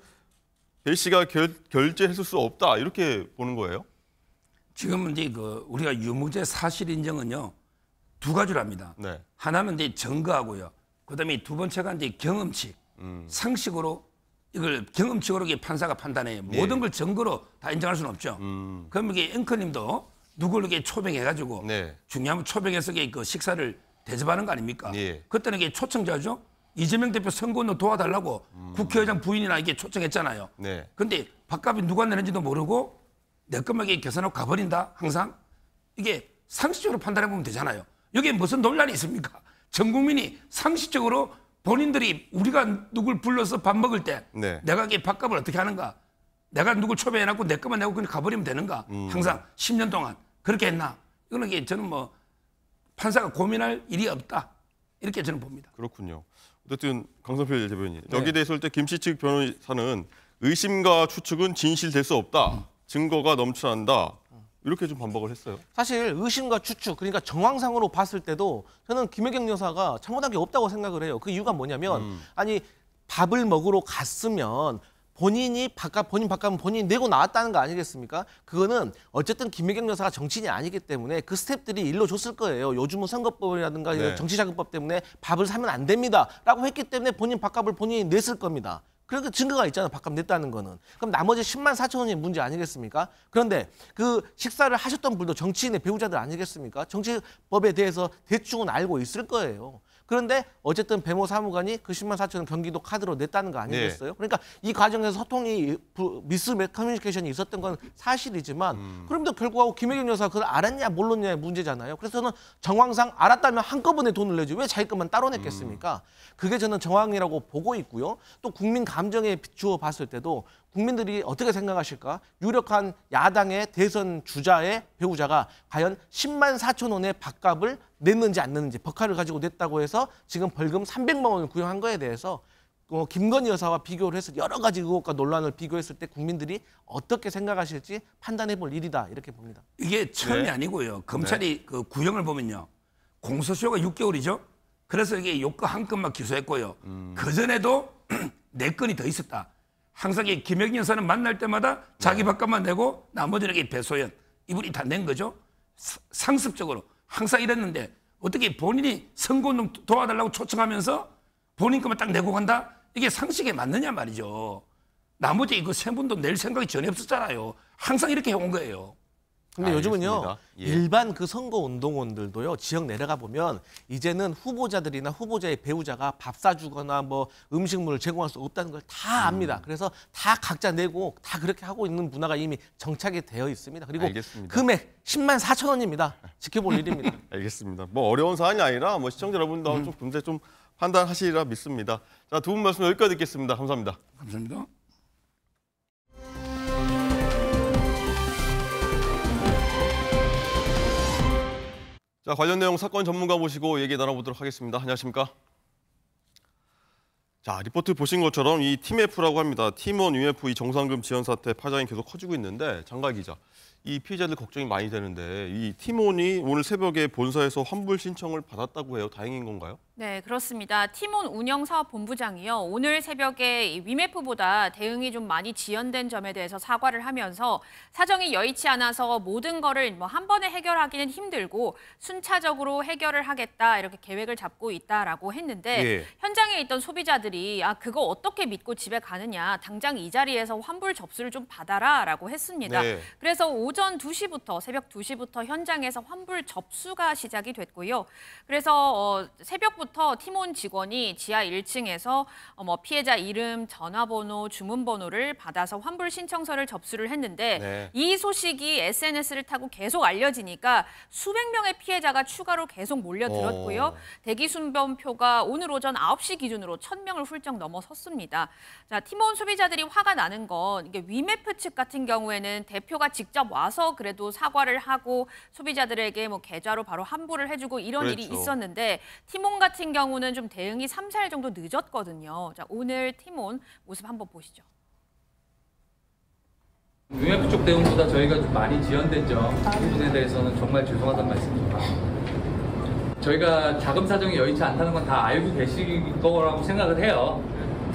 배 씨가 결, 결제했을 수 없다 이렇게 보는 거예요. 지금 이제 그 우리가 유무죄 사실 인정은요 두 가지로 합니다. 네. 하나는 이제 증거하고요. 그다음에 두 번째가 이제 경험치 음. 상식으로 이걸 경험칙으로 판사가 판단해 예. 모든 걸 증거로 다 인정할 수는 없죠. 음. 그럼 이게 앵커님도 누굴 이렇게 초빙해가지고 네. 중요하면 초빙해서 그 식사를 대접하는 거 아닙니까? 예. 그때는 이게 초청자죠. 이재명 대표 선거운동 도와달라고 음. 국회의장 부인이나 이게 초청했잖아요. 네. 근데 밥값이 누가 내는지도 모르고 내 것만 계산하고 가버린다 항상 이게 상식적으로 판단해 보면 되잖아요. 여기에 무슨 논란이 있습니까? 전 국민이 상식적으로 본인들이 우리가 누굴 불러서 밥 먹을 때 네. 내가 이게 밥값을 어떻게 하는가? 내가 누굴 초배해놨고 내 것만 내고 그냥 가버리면 되는가? 음. 항상 10년 동안 그렇게 했나? 이거는 저는 뭐 판사가 고민할 일이 없다. 이렇게 저는 봅니다. 그렇군요. 어쨌든 강성필 대변인 네. 여기 대해서 일 김씨 측 변호사는 의심과 추측은 진실될 수 없다. 음. 증거가 넘쳐난다. 이렇게 좀 반박을 했어요. 사실 의심과 추측, 그러니까 정황상으로 봤을 때도 저는 김혜경 여사가 잘못한 게 없다고 생각을 해요. 그 이유가 뭐냐면 음. 아니 밥을 먹으러 갔으면 본인이 바깥 본인 바깥은 본인이 내고 나왔다는 거 아니겠습니까? 그거는 어쨌든 김혜경 여사가 정치인이 아니기 때문에 그 스탭들이 일로 줬을 거예요. 요즘은 선거법이라든가 네. 정치자금법 때문에 밥을 사면 안 됩니다라고 했기 때문에 본인 바값을 본인이 냈을 겁니다. 그러니까 증거가 있잖아요. 밥값 냈다는 거는. 그럼 나머지 10만 4천 원이 문제 아니겠습니까? 그런데 그 식사를 하셨던 분도 정치인의 배우자들 아니겠습니까? 정치법에 대해서 대충은 알고 있을 거예요. 그런데 어쨌든 배모 사무관이 그 10만 4천 원 경기도 카드로 냈다는 거 아니겠어요? 네. 그러니까 이 과정에서 소통이 미스 커뮤니케이션이 있었던 건 사실이지만 음. 그럼에도 결국하고 김혜경 여사가 그걸 알았냐 몰랐냐의 문제잖아요. 그래서 저는 정황상 알았다면 한꺼번에 돈을 내지 왜 자기 것만 따로 냈겠습니까? 음. 그게 저는 정황이라고 보고 있고요. 또 국민 감정에 비추어 봤을 때도 국민들이 어떻게 생각하실까? 유력한 야당의 대선 주자의 배우자가 과연 10만 4천 원의 밥값을 냈는지 안 냈는지 법카를 가지고 냈다고 해서 지금 벌금 300만 원을 구형한 거에 대해서 어, 김건희 여사와 비교를 해서 여러 가지 의혹과 논란을 비교했을 때 국민들이 어떻게 생각하실지 판단해 볼 일이다 이렇게 봅니다. 이게 처음이 네. 아니고요. 검찰이 네. 그 구형을 보면요. 공소시효가 6개월이죠. 그래서 이게 요거 한 건만 기소했고요. 음. 그전에도 4건이 더 있었다. 항상 이 김혁인 여사는 만날 때마다 자기 네. 밥값만 내고 나머지는 이 배소연 이분이 다 낸 거죠. 상습적으로 항상 이랬는데 어떻게 본인이 선거 운동 도와달라고 초청하면서 본인 것만 딱 내고 간다? 이게 상식에 맞느냐 말이죠. 나머지 이거 세 분도 낼 생각이 전혀 없었잖아요. 항상 이렇게 해온 거예요. 근데 아, 요즘은요 예. 일반 그 선거 운동원들도요 지역 내려가 보면 이제는 후보자들이나 후보자의 배우자가 밥 사주거나 뭐 음식물을 제공할 수 없다는 걸다 음. 압니다. 음. 그래서 다 각자 내고 다 그렇게 하고 있는 문화가 이미 정착이 되어 있습니다. 그리고 알겠습니다. 금액 10만 4천 원입니다. 지켜볼 일입니다. 알겠습니다. 뭐 어려운 사안이 아니라 뭐 시청자 여러분도 음. 좀 문제 좀 판단하시리라 믿습니다. 자 두 분 말씀 여기까지 듣겠습니다. 감사합니다. 감사합니다. 자, 관련 내용 사건 전문가 모시고 얘기 나눠보도록 하겠습니다. 안녕하십니까? 자, 리포트 보신 것처럼 이 팀F라고 합니다. 팀원 UF 이 정상금 지원 사태 파장이 계속 커지고 있는데 장가 기자, 이 피해자들 걱정이 많이 되는데 이 팀원이 오늘 새벽에 본사에서 환불 신청을 받았다고 해요. 다행인 건가요? 네, 그렇습니다. 팀원 운영사업본부장이요. 오늘 새벽에 위메프보다 대응이 좀 많이 지연된 점에 대해서 사과를 하면서 사정이 여의치 않아서 모든 거를 뭐 한 번에 해결하기는 힘들고 순차적으로 해결을 하겠다 이렇게 계획을 잡고 있다라고 했는데 예. 현장에 있던 소비자들이 아 그거 어떻게 믿고 집에 가느냐 당장 이 자리에서 환불 접수를 좀 받아라라고 했습니다. 네. 그래서 오전 2시부터 새벽 2시부터 현장에서 환불 접수가 시작이 됐고요. 그래서 어, 새벽부터 오전부터 팀원 직원이 지하 1층에서 어, 뭐 피해자 이름, 전화번호, 주문번호를 받아서 환불 신청서를 접수를 했는데 네. 이 소식이 SNS를 타고 계속 알려지니까 수백 명의 피해자가 추가로 계속 몰려들었고요. 오. 어. 대기 순번표가 오늘 오전 9시 기준으로 1,000명을 훌쩍 넘어섰습니다. 자, 팀원 소비자들이 화가 나는 건 이게 위메프 측 같은 경우에는 대표가 직접 와서 그래도 사과를 하고 소비자들에게 뭐 계좌로 바로 환불을 해주고 이런 그렇죠. 일이 있었는데 팀원 같은 같은 경우는 좀 대응이 3, 4일 정도 늦었거든요. 자, 오늘 팀원 모습 한번 보시죠. UMF 쪽 대응보다 저희가 좀 많이 지연된 점, 부분에 대해서는 정말 죄송하다는 말씀입니다. 저희가 자금 사정이 여의치 않다는 건 다 알고 계실 거라고 생각을 해요.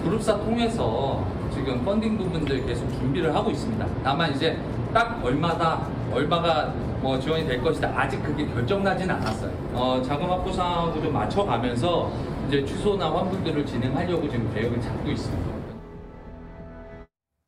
그룹사 통해서 지금 펀딩 부분들 계속 준비를 하고 있습니다. 다만 이제 딱 얼마다, 얼마가 뭐 지원이 될 것이다. 아직 그게 결정나진 않았어요. 어, 자금 확보 상황하고 좀 맞춰가면서 이제 취소나 환불들을 진행하려고 지금 계획을 잡고 있습니다.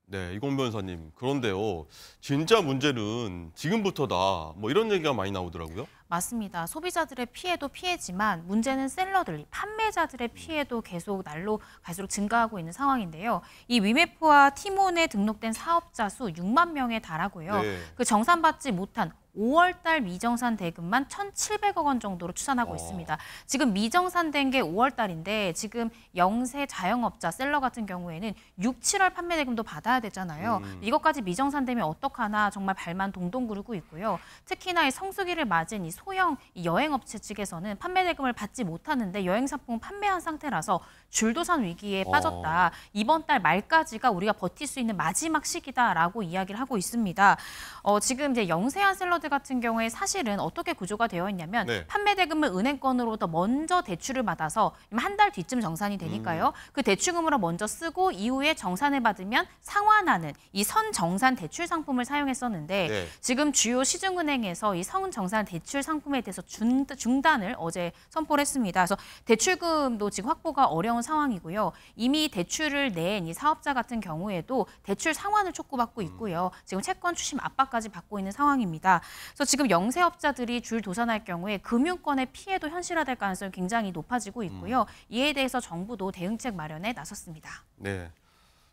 네, 이건 변사님. 그런데요, 진짜 문제는 지금부터다. 뭐 이런 얘기가 많이 나오더라고요. 맞습니다. 소비자들의 피해도 피해지만 문제는 셀러들, 판매자들의 피해도 계속 날로 갈수록 증가하고 있는 상황인데요. 이 위메프와 티몬에 등록된 사업자 수 6만 명에 달하고요. 네. 그 정산받지 못한 5월달 미정산 대금만 1,700억 원 정도로 추산하고 어. 있습니다. 지금 미정산된 게 5월달인데 지금 영세 자영업자 셀러 같은 경우에는 6, 7월 판매 대금도 받아야 되잖아요. 음. 이것까지 미정산되면 어떡하나 정말 발만 동동 구르고 있고요. 특히나 이 성수기를 맞은 이 소형 여행업체 측에서는 판매 대금을 받지 못하는데 여행 상품 판매한 상태라서 줄도산 위기에 어. 빠졌다. 이번 달 말까지가 우리가 버틸 수 있는 마지막 시기다라고 이야기를 하고 있습니다. 어, 지금 이제 영세한 셀러 카드 같은 경우에 사실은 어떻게 구조가 되어 있냐면 네. 판매 대금을 은행권으로부터 먼저 대출을 받아서 한 달 뒤쯤 정산이 되니까요. 음. 그 대출금으로 먼저 쓰고 이후에 정산을 받으면 상환하는 이 선정산 대출 상품을 사용했었는데 네. 지금 주요 시중은행에서 이 선정산 대출 상품에 대해서 중단을 어제 선포를 했습니다. 그래서 대출금도 지금 확보가 어려운 상황이고요. 이미 대출을 낸 이 사업자 같은 경우에도 대출 상환을 촉구받고 음. 있고요. 지금 채권 추심 압박까지 받고 있는 상황입니다. 그래서 지금 영세업자들이 줄 도산할 경우에 금융권의 피해도 현실화될 가능성이 굉장히 높아지고 있고요. 음. 이에 대해서 정부도 대응책 마련에 나섰습니다. 네.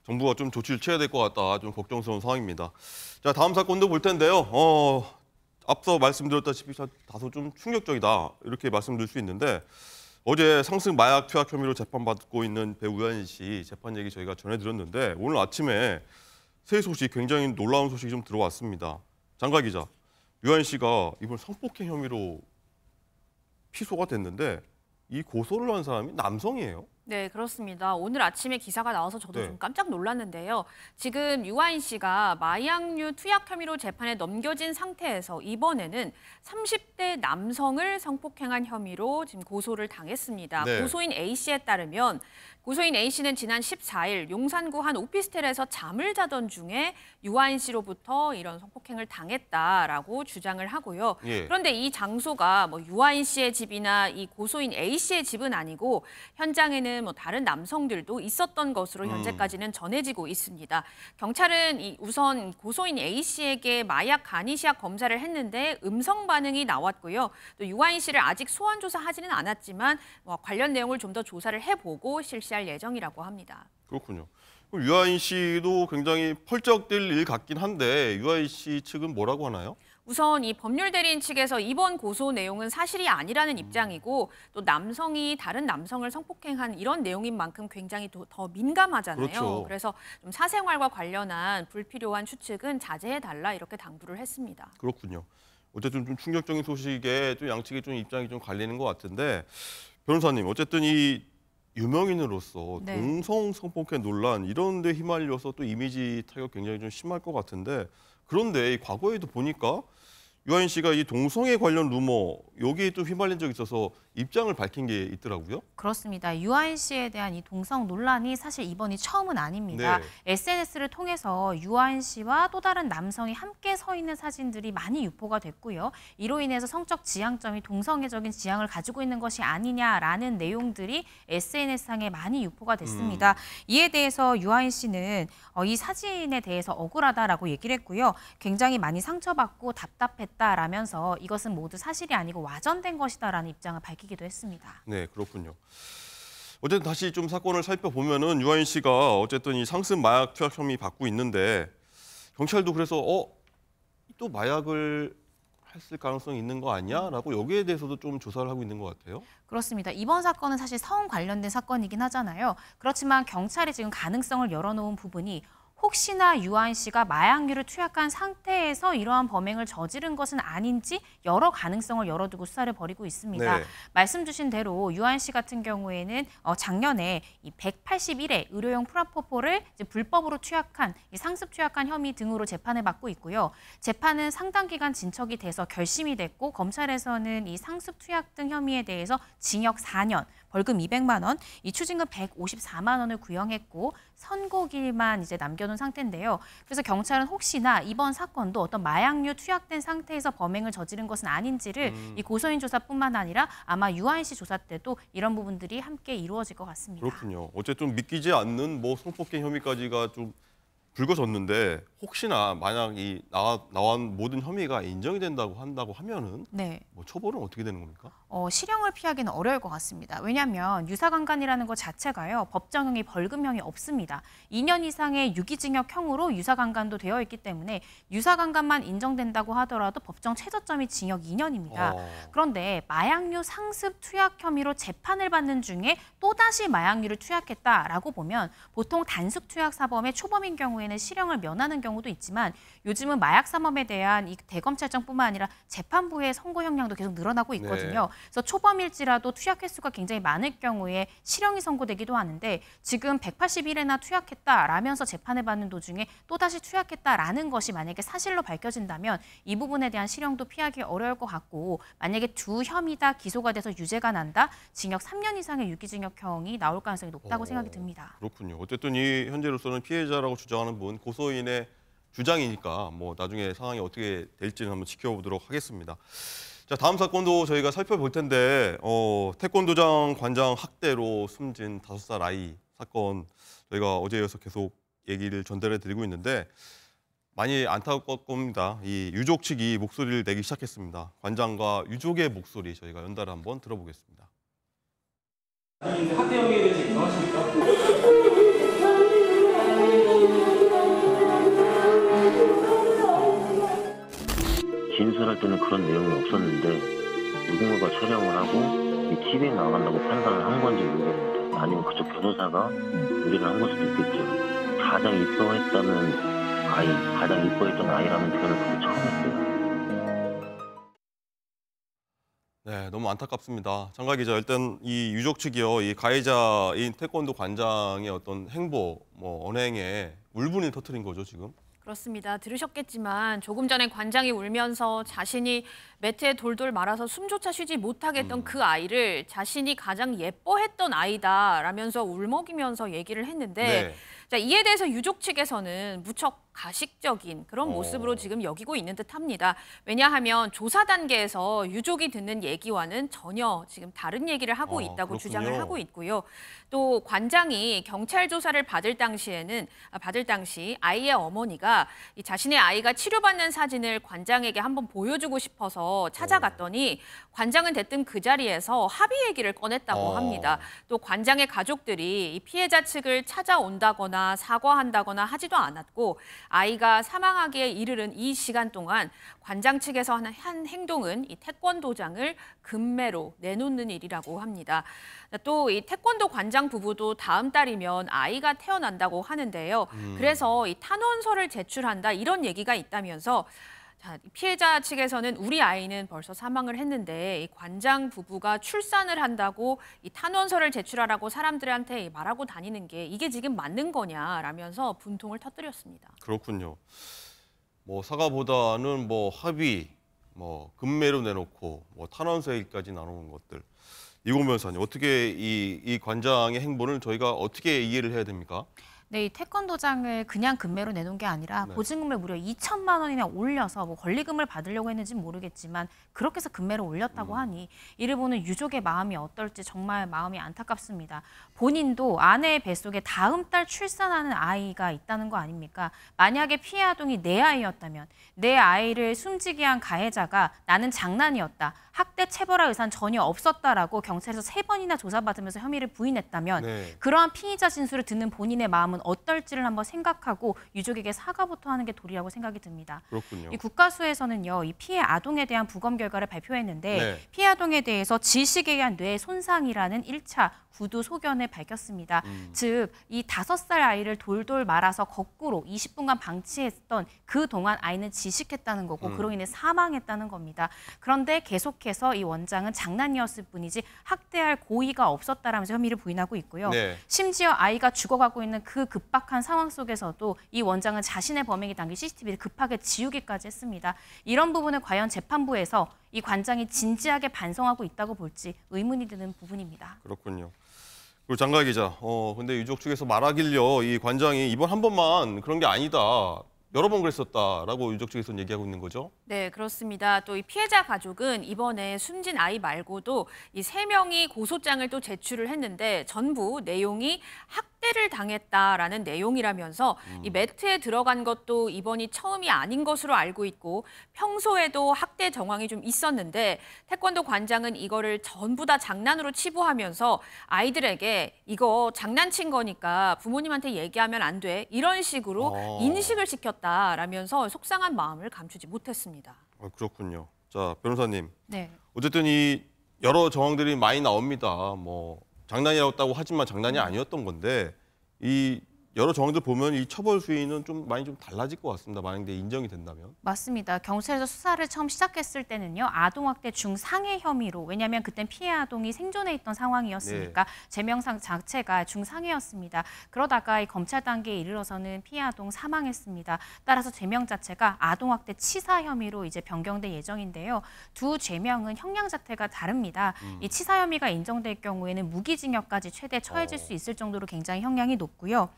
정부가 좀 조치를 취해야 될 것 같다. 좀 걱정스러운 상황입니다. 자, 다음 사건도 볼 텐데요. 어, 앞서 말씀드렸다시피 다소 좀 충격적이다. 이렇게 말씀드릴 수 있는데 어제 상승 마약 투약 혐의로 재판받고 있는 배우 우현씨 재판 얘기 저희가 전해드렸는데 오늘 아침에 새 소식, 굉장히 놀라운 소식이 좀 들어왔습니다. 장가 기자, 유한 씨가 이번 성폭행 혐의로 피소가 됐는데 이 고소를 한 사람이 남성이에요. 네, 그렇습니다. 오늘 아침에 기사가 나와서 저도 네. 좀 깜짝 놀랐는데요. 지금 유아인 씨가 마약류 투약 혐의로 재판에 넘겨진 상태에서 이번에는 30대 남성을 성폭행한 혐의로 지금 고소를 당했습니다. 네. 고소인 A 씨에 따르면 고소인 A씨는 지난 14일 용산구 한 오피스텔에서 잠을 자던 중에 유아인 씨로부터 이런 성폭행을 당했다라고 주장을 하고요. 예. 그런데 이 장소가 뭐 유아인 씨의 집이나 이 고소인 A씨의 집은 아니고 현장에는 뭐 다른 남성들도 있었던 것으로 음. 현재까지는 전해지고 있습니다. 경찰은 이 우선 고소인 A씨에게 마약 간이시약 검사를 했는데 음성 반응이 나왔고요. 또 유아인 씨를 아직 소환 조사하지는 않았지만 뭐 관련 내용을 좀 더 조사를 해보고 실시 개시할 예정이라고 합니다. 그렇군요. 유아인 씨도 굉장히 펄쩍될 일 같긴 한데 유아인 씨 측은 뭐라고 하나요? 우선 이 법률 대리인 측에서 이번 고소 내용은 사실이 아니라는 입장이고 또 남성이 다른 남성을 성폭행한 이런 내용인 만큼 굉장히 더 민감하잖아요. 그렇죠. 그래서 좀 사생활과 관련한 불필요한 추측은 자제해 달라 이렇게 당부를 했습니다. 그렇군요. 어쨌든 좀 충격적인 소식에 좀 양측의 좀 입장이 좀 갈리는 것 같은데 변호사님 어쨌든 이 유명인으로서 네. 동성 성폭행 논란 이런 데 휘말려서 또 이미지 타격 굉장히 좀 심할 것 같은데 그런데 이 과거에도 보니까 유아인 씨가 이 동성애 관련 루머 여기에 또 휘말린 적이 있어서 입장을 밝힌 게 있더라고요. 그렇습니다. 유아인 씨에 대한 이 동성 논란이 사실 이번이 처음은 아닙니다. 네. SNS를 통해서 유아인 씨와 또 다른 남성이 함께 서 있는 사진들이 많이 유포가 됐고요. 이로 인해서 성적 지향점이 동성애적인 지향을 가지고 있는 것이 아니냐라는 내용들이 SNS상에 많이 유포가 됐습니다. 음. 이에 대해서 유아인 씨는 어, 이 사진에 대해서 억울하다라고 얘기를 했고요. 굉장히 많이 상처받고 답답했 했다라면서 이것은 모두 사실이 아니고 와전된 것이다라는 입장을 밝히기도 했습니다. 네, 그렇군요. 어쨌든 다시 좀 사건을 살펴보면은 유아인 씨가 어쨌든 이 상습 마약 투약 혐의 받고 있는데 경찰도 그래서 어 또 마약을 했을 가능성이 있는 거 아니야라고 여기에 대해서도 좀 조사를 하고 있는 것 같아요. 그렇습니다. 이번 사건은 사실 성 관련된 사건이긴 하잖아요. 그렇지만 경찰이 지금 가능성을 열어놓은 부분이 혹시나 유한 씨가 마약류를 투약한 상태에서 이러한 범행을 저지른 것은 아닌지 여러 가능성을 열어두고 수사를 벌이고 있습니다. 네. 말씀 주신 대로 유한 씨 같은 경우에는 어, 작년에 이 181회 의료용 프라포폴을 불법으로 투약한 상습 투약한 혐의 등으로 재판을 받고 있고요. 재판은 상당 기간 진척이 돼서 결심이 됐고 검찰에서는 이 상습 투약 등 혐의에 대해서 징역 4년, 벌금 200만 원, 이 추징금 154만 원을 구형했고 선고기만 이제 남겨놓은 상태인데요. 그래서 경찰은 혹시나 이번 사건도 어떤 마약류 투약된 상태에서 범행을 저지른 것은 아닌지를 음. 이 고소인 조사뿐만 아니라 아마 유아인 씨 조사 때도 이런 부분들이 함께 이루어질 것 같습니다. 그렇군요. 어쨌든 믿기지 않는 뭐 성폭행 혐의까지가 좀 불거졌는데 혹시나 만약 이 나와 나온 모든 혐의가 인정이 된다고 한다고 하면은 네. 뭐 처벌은 어떻게 되는 겁니까? 어, 실형을 피하기는 어려울 것 같습니다. 왜냐하면 유사강간이라는 것 자체가요 법정형이 벌금형이 없습니다. 2년 이상의 유기징역형으로 유사강간도 되어 있기 때문에 유사강간만 인정된다고 하더라도 법정 최저점이 징역 2년입니다. 어... 그런데 마약류 상습 투약 혐의로 재판을 받는 중에 또 다시 마약류를 투약했다라고 보면 보통 단숙 투약 사범의 초범인 경우에 경우에는 실형을 면하는 경우도 있지만 요즘은 마약 산업에 대한 이 대검찰청뿐만 아니라 재판부의 선고 형량도 계속 늘어나고 있거든요. 네. 그래서 초범일지라도 투약 횟수가 굉장히 많을 경우에 실형이 선고되기도 하는데 지금 181회나 투약했다라면서 재판을 받는 도중에 또다시 투약했다라는 것이 만약에 사실로 밝혀진다면 이 부분에 대한 실형도 피하기 어려울 것 같고 만약에 두 혐의 다 기소가 돼서 유죄가 난다 징역 3년 이상의 유기징역형이 나올 가능성이 높다고 오, 어, 생각이 듭니다. 그렇군요. 어쨌든 이 현재로서는 피해자라고 주장하는 나오는 분 고소인의 주장이니까 뭐 나중에 상황이 어떻게 될지는 한번 지켜보도록 하겠습니다. 자 다음 사건도 저희가 살펴볼 텐데 어, 태권도장 관장 학대로 숨진 다섯 살 아이 사건 저희가 어제 이어서 계속 얘기를 전달해 드리고 있는데 많이 안타깝겁니다이 유족 측이 목소리를 내기 시작했습니다. 관장과 유족의 목소리 저희가 연달아 한번 들어보겠습니다. 학대 혐의에 대해서 인정하십니까? 진술할 때는 그런 내용이 없었는데 누군가가 촬영을 하고 이 TV에 나간다고 판단을 한 건지 모르겠는데 아니면 그쪽 변호사가 무죄를 한걸 수도 있겠죠. 가장 이뻐했다는 아이, 가장 이뻐했던 아이라는 표현을 보고 처음 했어요. 네, 너무 안타깝습니다. 장가 기자, 일단 이 유족 측이요, 이 가해자인 태권도 관장의 어떤 행보, 뭐 언행에 울분이 터트린 거죠, 지금? 그렇습니다. 들으셨겠지만 조금 전에 관장이 울면서 자신이 매트에 돌돌 말아서 숨조차 쉬지 못하게 던 음. 그 아이를 자신이 가장 예뻐했던 아이다라면서 울먹이면서 얘기를 했는데 네. 자, 이에 대해서 유족 측에서는 무척 가식적인 그런 어. 모습으로 어. 지금 여기고 있는 듯합니다. 왜냐하면 조사 단계에서 유족이 듣는 얘기와는 전혀 지금 다른 얘기를 하고 아, 있다고 그렇군요. 주장을 하고 있고요. 또 관장이 경찰 조사를 받을 당시에는 아, 받을 당시 아이의 어머니가 자신의 아이가 치료받는 사진을 관장에게 한번 보여주고 싶어서 찾아갔더니 어. 관장은 대뜸 그 자리에서 합의 얘기를 꺼냈다고 어. 합니다. 또 관장의 가족들이 이 피해자 측을 찾아온다거나 사과한다거나 하지도 않았고 아이가 사망하기에 이르는 이 시간 동안 관장 측에서 하는 한 행동은 이 태권도장을 금매로 내놓는 일이라고 합니다. 또 이 태권도 관장 부부도 다음 달이면 아이가 태어난다고 하는데요. 음. 그래서 이 탄원서를 제출한다 이런 얘기가 있다면서 피해자 측에서는 우리 아이는 벌써 사망을 했는데 이 관장 부부가 출산을 한다고 이 탄원서를 제출하라고 사람들한테 말하고 다니는 게 이게 지금 맞는 거냐라면서 분통을 터뜨렸습니다. 그렇군요. 뭐 사과보다는 뭐 합의, 뭐 금매로 내놓고 뭐 탄원서 얘까지 나누는 것들. 이고면사님 어떻게 이, 이 관장의 행보를 저희가 어떻게 이해를 해야 됩니까? 네, 이 태권도장을 그냥 금매로 내놓은 게 아니라 네. 보증금을 무려 2천만 원이나 올려서 뭐 권리금을 받으려고 했는지 모르겠지만 그렇게 해서 금매로 올렸다고 음. 하니 이를 보는 유족의 마음이 어떨지 정말 마음이 안타깝습니다. 본인도 아내의 뱃속에 다음 달 출산하는 아이가 있다는 거 아닙니까? 만약에 피해 아동이 내 아이였다면 내 아이를 숨지게 한 가해자가 나는 장난이었다. 학대 체벌화 의사는 전혀 없었다라고 경찰에서 세 번이나 조사받으면서 혐의를 부인했다면 네. 그러한 피의자 진술을 듣는 본인의 마음은 어떨지를 한번 생각하고 유족에게 사과부터 하는 게 도리라고 생각이 듭니다. 그렇군요. 이 국가수에서는요, 이 피해 아동에 대한 부검 결과를 발표했는데 네. 피해 아동에 대해서 지식에 의한 뇌 손상이라는 1차 구두 소견을 밝혔습니다. 음. 즉이 다섯 살 아이를 돌돌 말아서 거꾸로 20분간 방치했던 그 동안 아이는 지식했다는 거고 음. 그로 인해 사망했다는 겁니다. 그런데 계속해서 이 원장은 장난이었을 뿐이지 학대할 고의가 없었다라면서 혐의를 부인하고 있고요. 네. 심지어 아이가 죽어가고 있는 그 급박한 상황 속에서도 이 원장은 자신의 범행이 담긴 CCTV를 급하게 지우기까지 했습니다. 이런 부분을 과연 재판부에서 이 관장이 진지하게 반성하고 있다고 볼지 의문이 드는 부분입니다. 그렇군요. 그리고 장가 기자, 어 근데 유족 측에서 말하길요 이 관장이 이번 한 번만 그런 게 아니다. 여러 번 그랬었다라고 유족 측에서 는 얘기하고 있는 거죠? 네, 그렇습니다. 또 이 피해자 가족은 이번에 숨진 아이 말고도 이 세 명이 고소장을 또 제출을 했는데 전부 내용이 학교 학대를 당했다라는 내용이라면서 이 음. 매트에 들어간 것도 이번이 처음이 아닌 것으로 알고 있고 평소에도 학대 정황이 좀 있었는데 태권도 관장은 이거를 전부 다 장난으로 치부하면서 아이들에게 이거 장난친 거니까 부모님한테 얘기하면 안 돼. 이런 식으로 어... 인식을 시켰다라면서 속상한 마음을 감추지 못했습니다. 아, 그렇군요. 자, 변호사님. 네. 어쨌든 이 여러 정황들이 많이 나옵니다. 뭐 장난이었다고 하지만 장난이 아니었던 건데 이 여러 정황들 보면 이 처벌 수위는 좀 많이 좀 달라질 것 같습니다. 만약에 인정이 된다면. 맞습니다. 경찰에서 수사를 처음 시작했을 때는요. 아동학대 중상해 혐의로 왜냐하면 그땐 피해 아동이 생존해 있던 상황이었으니까 네. 제명상 자체가 중상해였습니다. 그러다가 이 검찰 단계에 이르러서는 피해 아동 사망했습니다. 따라서 제명 자체가 아동학대 치사 혐의로 이제 변경될 예정인데요. 두 제명은 형량 자체가 다릅니다. 음. 이 치사 혐의가 인정될 경우에는 무기징역까지 최대 처해질 어. 수 있을 정도로 굉장히 형량이 높고요.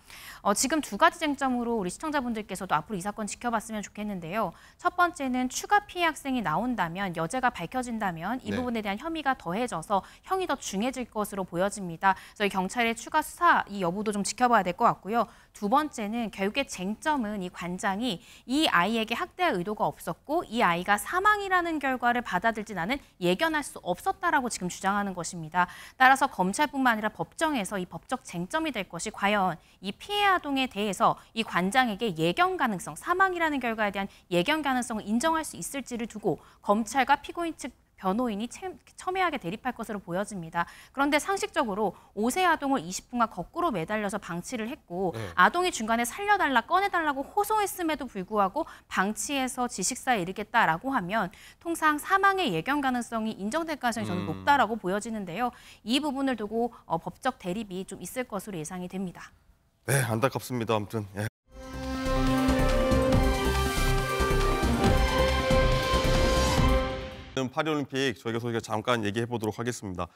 어, 지금 두 가지 쟁점으로 우리 시청자분들께서도 앞으로 이 사건 지켜봤으면 좋겠는데요. 첫 번째는 추가 피해 학생이 나온다면 여죄가 밝혀진다면 이 네. 부분에 대한 혐의가 더해져서 형이 더 중해질 것으로 보여집니다. 저희 경찰의 추가 수사 이 여부도 좀 지켜봐야 될 것 같고요. 두 번째는 결국의 쟁점은 이 관장이 이 아이에게 학대 의도가 없었고 이 아이가 사망이라는 결과를 받아들지 나는 예견할 수 없었다라고 지금 주장하는 것입니다. 따라서 검찰뿐만 아니라 법정에서 이 법적 쟁점이 될 것이 과연 이 피해 피해 아동에 대해서 이 관장에게 예견 가능성, 사망이라는 결과에 대한 예견 가능성을 인정할 수 있을지를 두고 검찰과 피고인 측 변호인이 첨예하게 대립할 것으로 보여집니다. 그런데 상식적으로 5세 아동을 20분간 거꾸로 매달려서 방치를 했고 네. 아동이 중간에 살려달라 꺼내달라고 호소했음에도 불구하고 방치해서 지식사에 이르겠다라고 하면 통상 사망의 예견 가능성이 인정될 가능성이 저는 음. 높다라고 보여지는데요. 이 부분을 두고 어, 법적 대립이 좀 있을 것으로 예상이 됩니다. 네, 안타깝습니다. 아무튼. 예. 파리올림픽 저희가 소개 잠깐 얘기해 보도록 하겠습니다.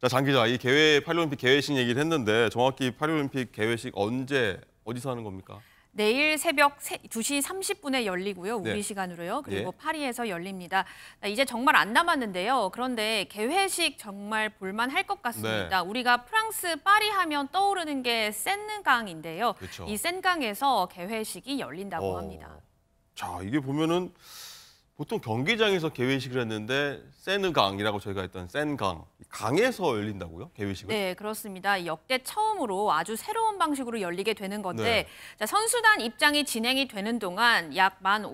자, 장 기자, 이 개회 파리올림픽 개회식 얘기를 했는데 정확히 파리올림픽 개회식 언제 어디서 하는 겁니까? 내일 새벽 2시 30분에 열리고요. 우리 네. 시간으로요. 그리고 네. 파리에서 열립니다. 이제 정말 안 남았는데요. 그런데 개회식 정말 볼만할 것 같습니다. 네. 우리가 프랑스 파리 하면 떠오르는 게 센강인데요. 그렇죠. 이 센강에서 개회식이 열린다고 어... 합니다. 자, 이게 보면은 보통 경기장에서 개회식을 했는데 센강이라고 저희가 했던 센강 강에서 열린다고요? 개회식을? 네 그렇습니다. 역대 처음으로 아주 새로운 방식으로 열리게 되는 건데 네. 자, 선수단 입장이 진행이 되는 동안 약만 어,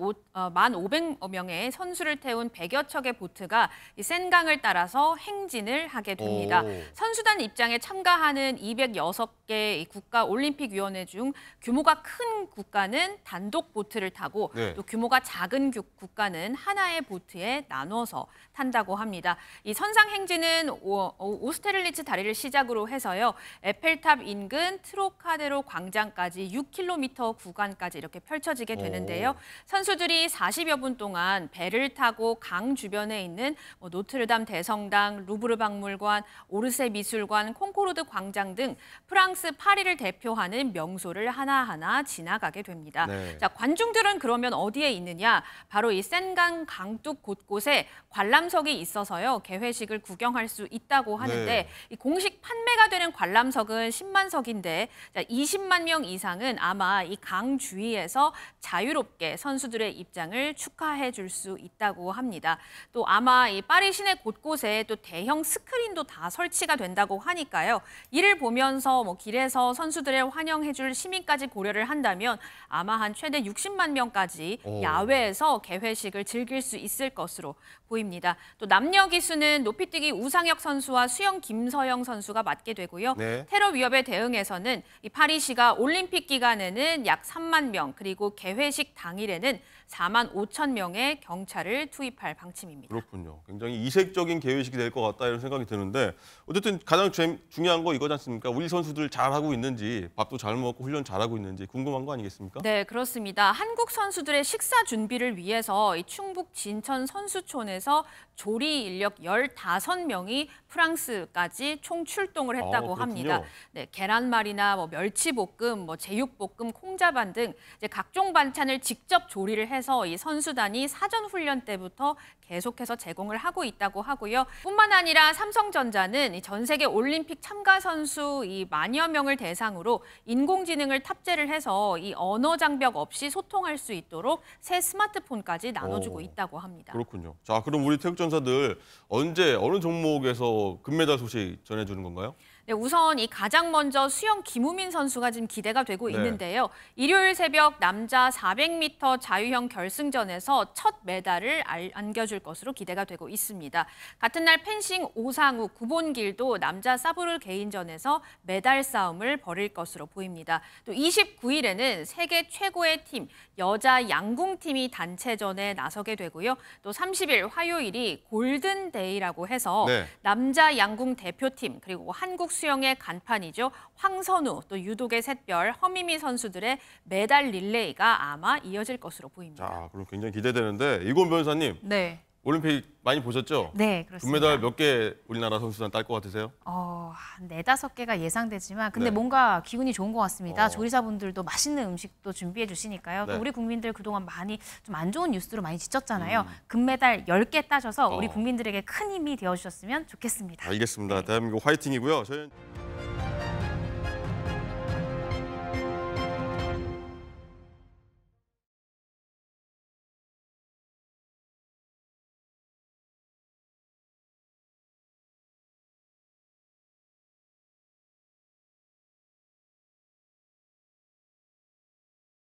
5 0 0 명의 선수를 태운 100여 척의 보트가 이 센강을 따라서 행진을 하게 됩니다. 오. 선수단 입장에 참가하는 206개 국가 올림픽위원회 중 규모가 큰 국가는 단독 보트를 타고 네. 또 규모가 작은 국가는 하나의 보트에 나눠서 탄다고 합니다. 이 선상 행진은 오스테를리츠 다리를 시작으로 해서요. 에펠탑 인근 트로카데로 광장까지 6km 구간까지 이렇게 펼쳐지게 되는데요. 선수들이 40여 분 동안 배를 타고 강 주변에 있는 뭐 노트르담 대성당, 루브르 박물관, 오르세 미술관, 콩코르드 광장 등 프랑스 파리를 대표하는 명소를 하나하나 지나가게 됩니다. 네. 자, 관중들은 그러면 어디에 있느냐? 바로 이 센가 한강 강둑 곳곳에 관람석이 있어서요. 개회식을 구경할 수 있다고 네. 하는데 네. 이 공식 판매가 되는 관람석은 10만 석인데 20만 명 이상은 아마 이 강 주위에서 자유롭게 선수들의 입장을 축하해 줄 수 있다고 합니다. 또 아마 이 파리 시내 곳곳에 또 대형 스크린도 다 설치가 된다고 하니까요. 이를 보면서 뭐 길에서 선수들의 환영해 줄 시민까지 고려를 한다면 아마 한 최대 60만 명까지 오. 야외에서 개회식을 즐길 수 있을 것으로 보입니다. 또 남녀 기수는 높이뛰기 우상혁 선수와 수영 김서영 선수가 맡게 되고요. 네. 테러 위협에 대응해서는 파리시가 올림픽 기간에는 약 3만 명 그리고 개회식 당일에는 4만 5천 명의 경찰을 투입할 방침입니다. 그렇군요. 굉장히 이색적인 개회식이 될 것 같다 이런 생각이 드는데 어쨌든 가장 주, 중요한 거 이거지 않습니까? 우리 선수들 잘하고 있는지 밥도 잘 먹고 훈련 잘하고 있는지 궁금한 거 아니겠습니까? 네, 그렇습니다. 한국 선수들의 식사 준비를 위해서 충북 진천 선수촌에서 조리 인력 15명이 프랑스까지 총 출동을 했다고 아, 합니다. 네, 계란말이나 뭐 멸치볶음, 뭐 제육볶음, 콩자반 등 각종 반찬을 직접 조리를 해 해서 이 선수단이 사전 훈련 때부터 계속해서 제공을 하고 있다고 하고요. 뿐만 아니라 삼성전자는 전 세계 올림픽 참가 선수 이 만여 명을 대상으로 인공지능을 탑재를 해서 이 언어 장벽 없이 소통할 수 있도록 새 스마트폰까지 나눠주고 오, 있다고 합니다. 그렇군요. 자, 그럼 우리 태극전사들 언제 어느 종목에서 금메달 소식 전해주는 건가요? 네, 우선 이 가장 먼저 수영 김우민 선수가 지금 기대가 되고 네. 있는데요. 일요일 새벽 남자 400m 자유형 결승전에서 첫 메달을 안겨줄 것으로 기대가 되고 있습니다. 같은 날 펜싱 오상우 구본길도 남자 사브르 개인전에서 메달 싸움을 벌일 것으로 보입니다. 또 29일에는 세계 최고의 팀 여자 양궁팀이 단체전에 나서게 되고요. 또 30일 화요일이 골든데이라고 해서 네. 남자 양궁 대표팀 그리고 한국 수영의 간판이죠. 황선우, 또 유독의 샛별, 허미미 선수들의 메달 릴레이가 아마 이어질 것으로 보입니다. 자, 그럼 굉장히 기대되는데 이곤 변호사님. 네. 올림픽 많이 보셨죠? 네, 그렇습니다. 금메달 몇 개 우리나라 선수단 딸 것 같으세요? 어, 네다섯 개가 예상되지만 근데 네. 뭔가 기분이 좋은 것 같습니다. 어. 조리사분들도 맛있는 음식도 준비해 주시니까요. 네. 또 우리 국민들 그동안 많이 좀 안 좋은 뉴스로 많이 지쳤잖아요. 음. 금메달 열 개 따셔서 우리 어. 국민들에게 큰 힘이 되어 주셨으면 좋겠습니다. 알겠습니다. 네. 대한민국 화이팅이고요. 저희는...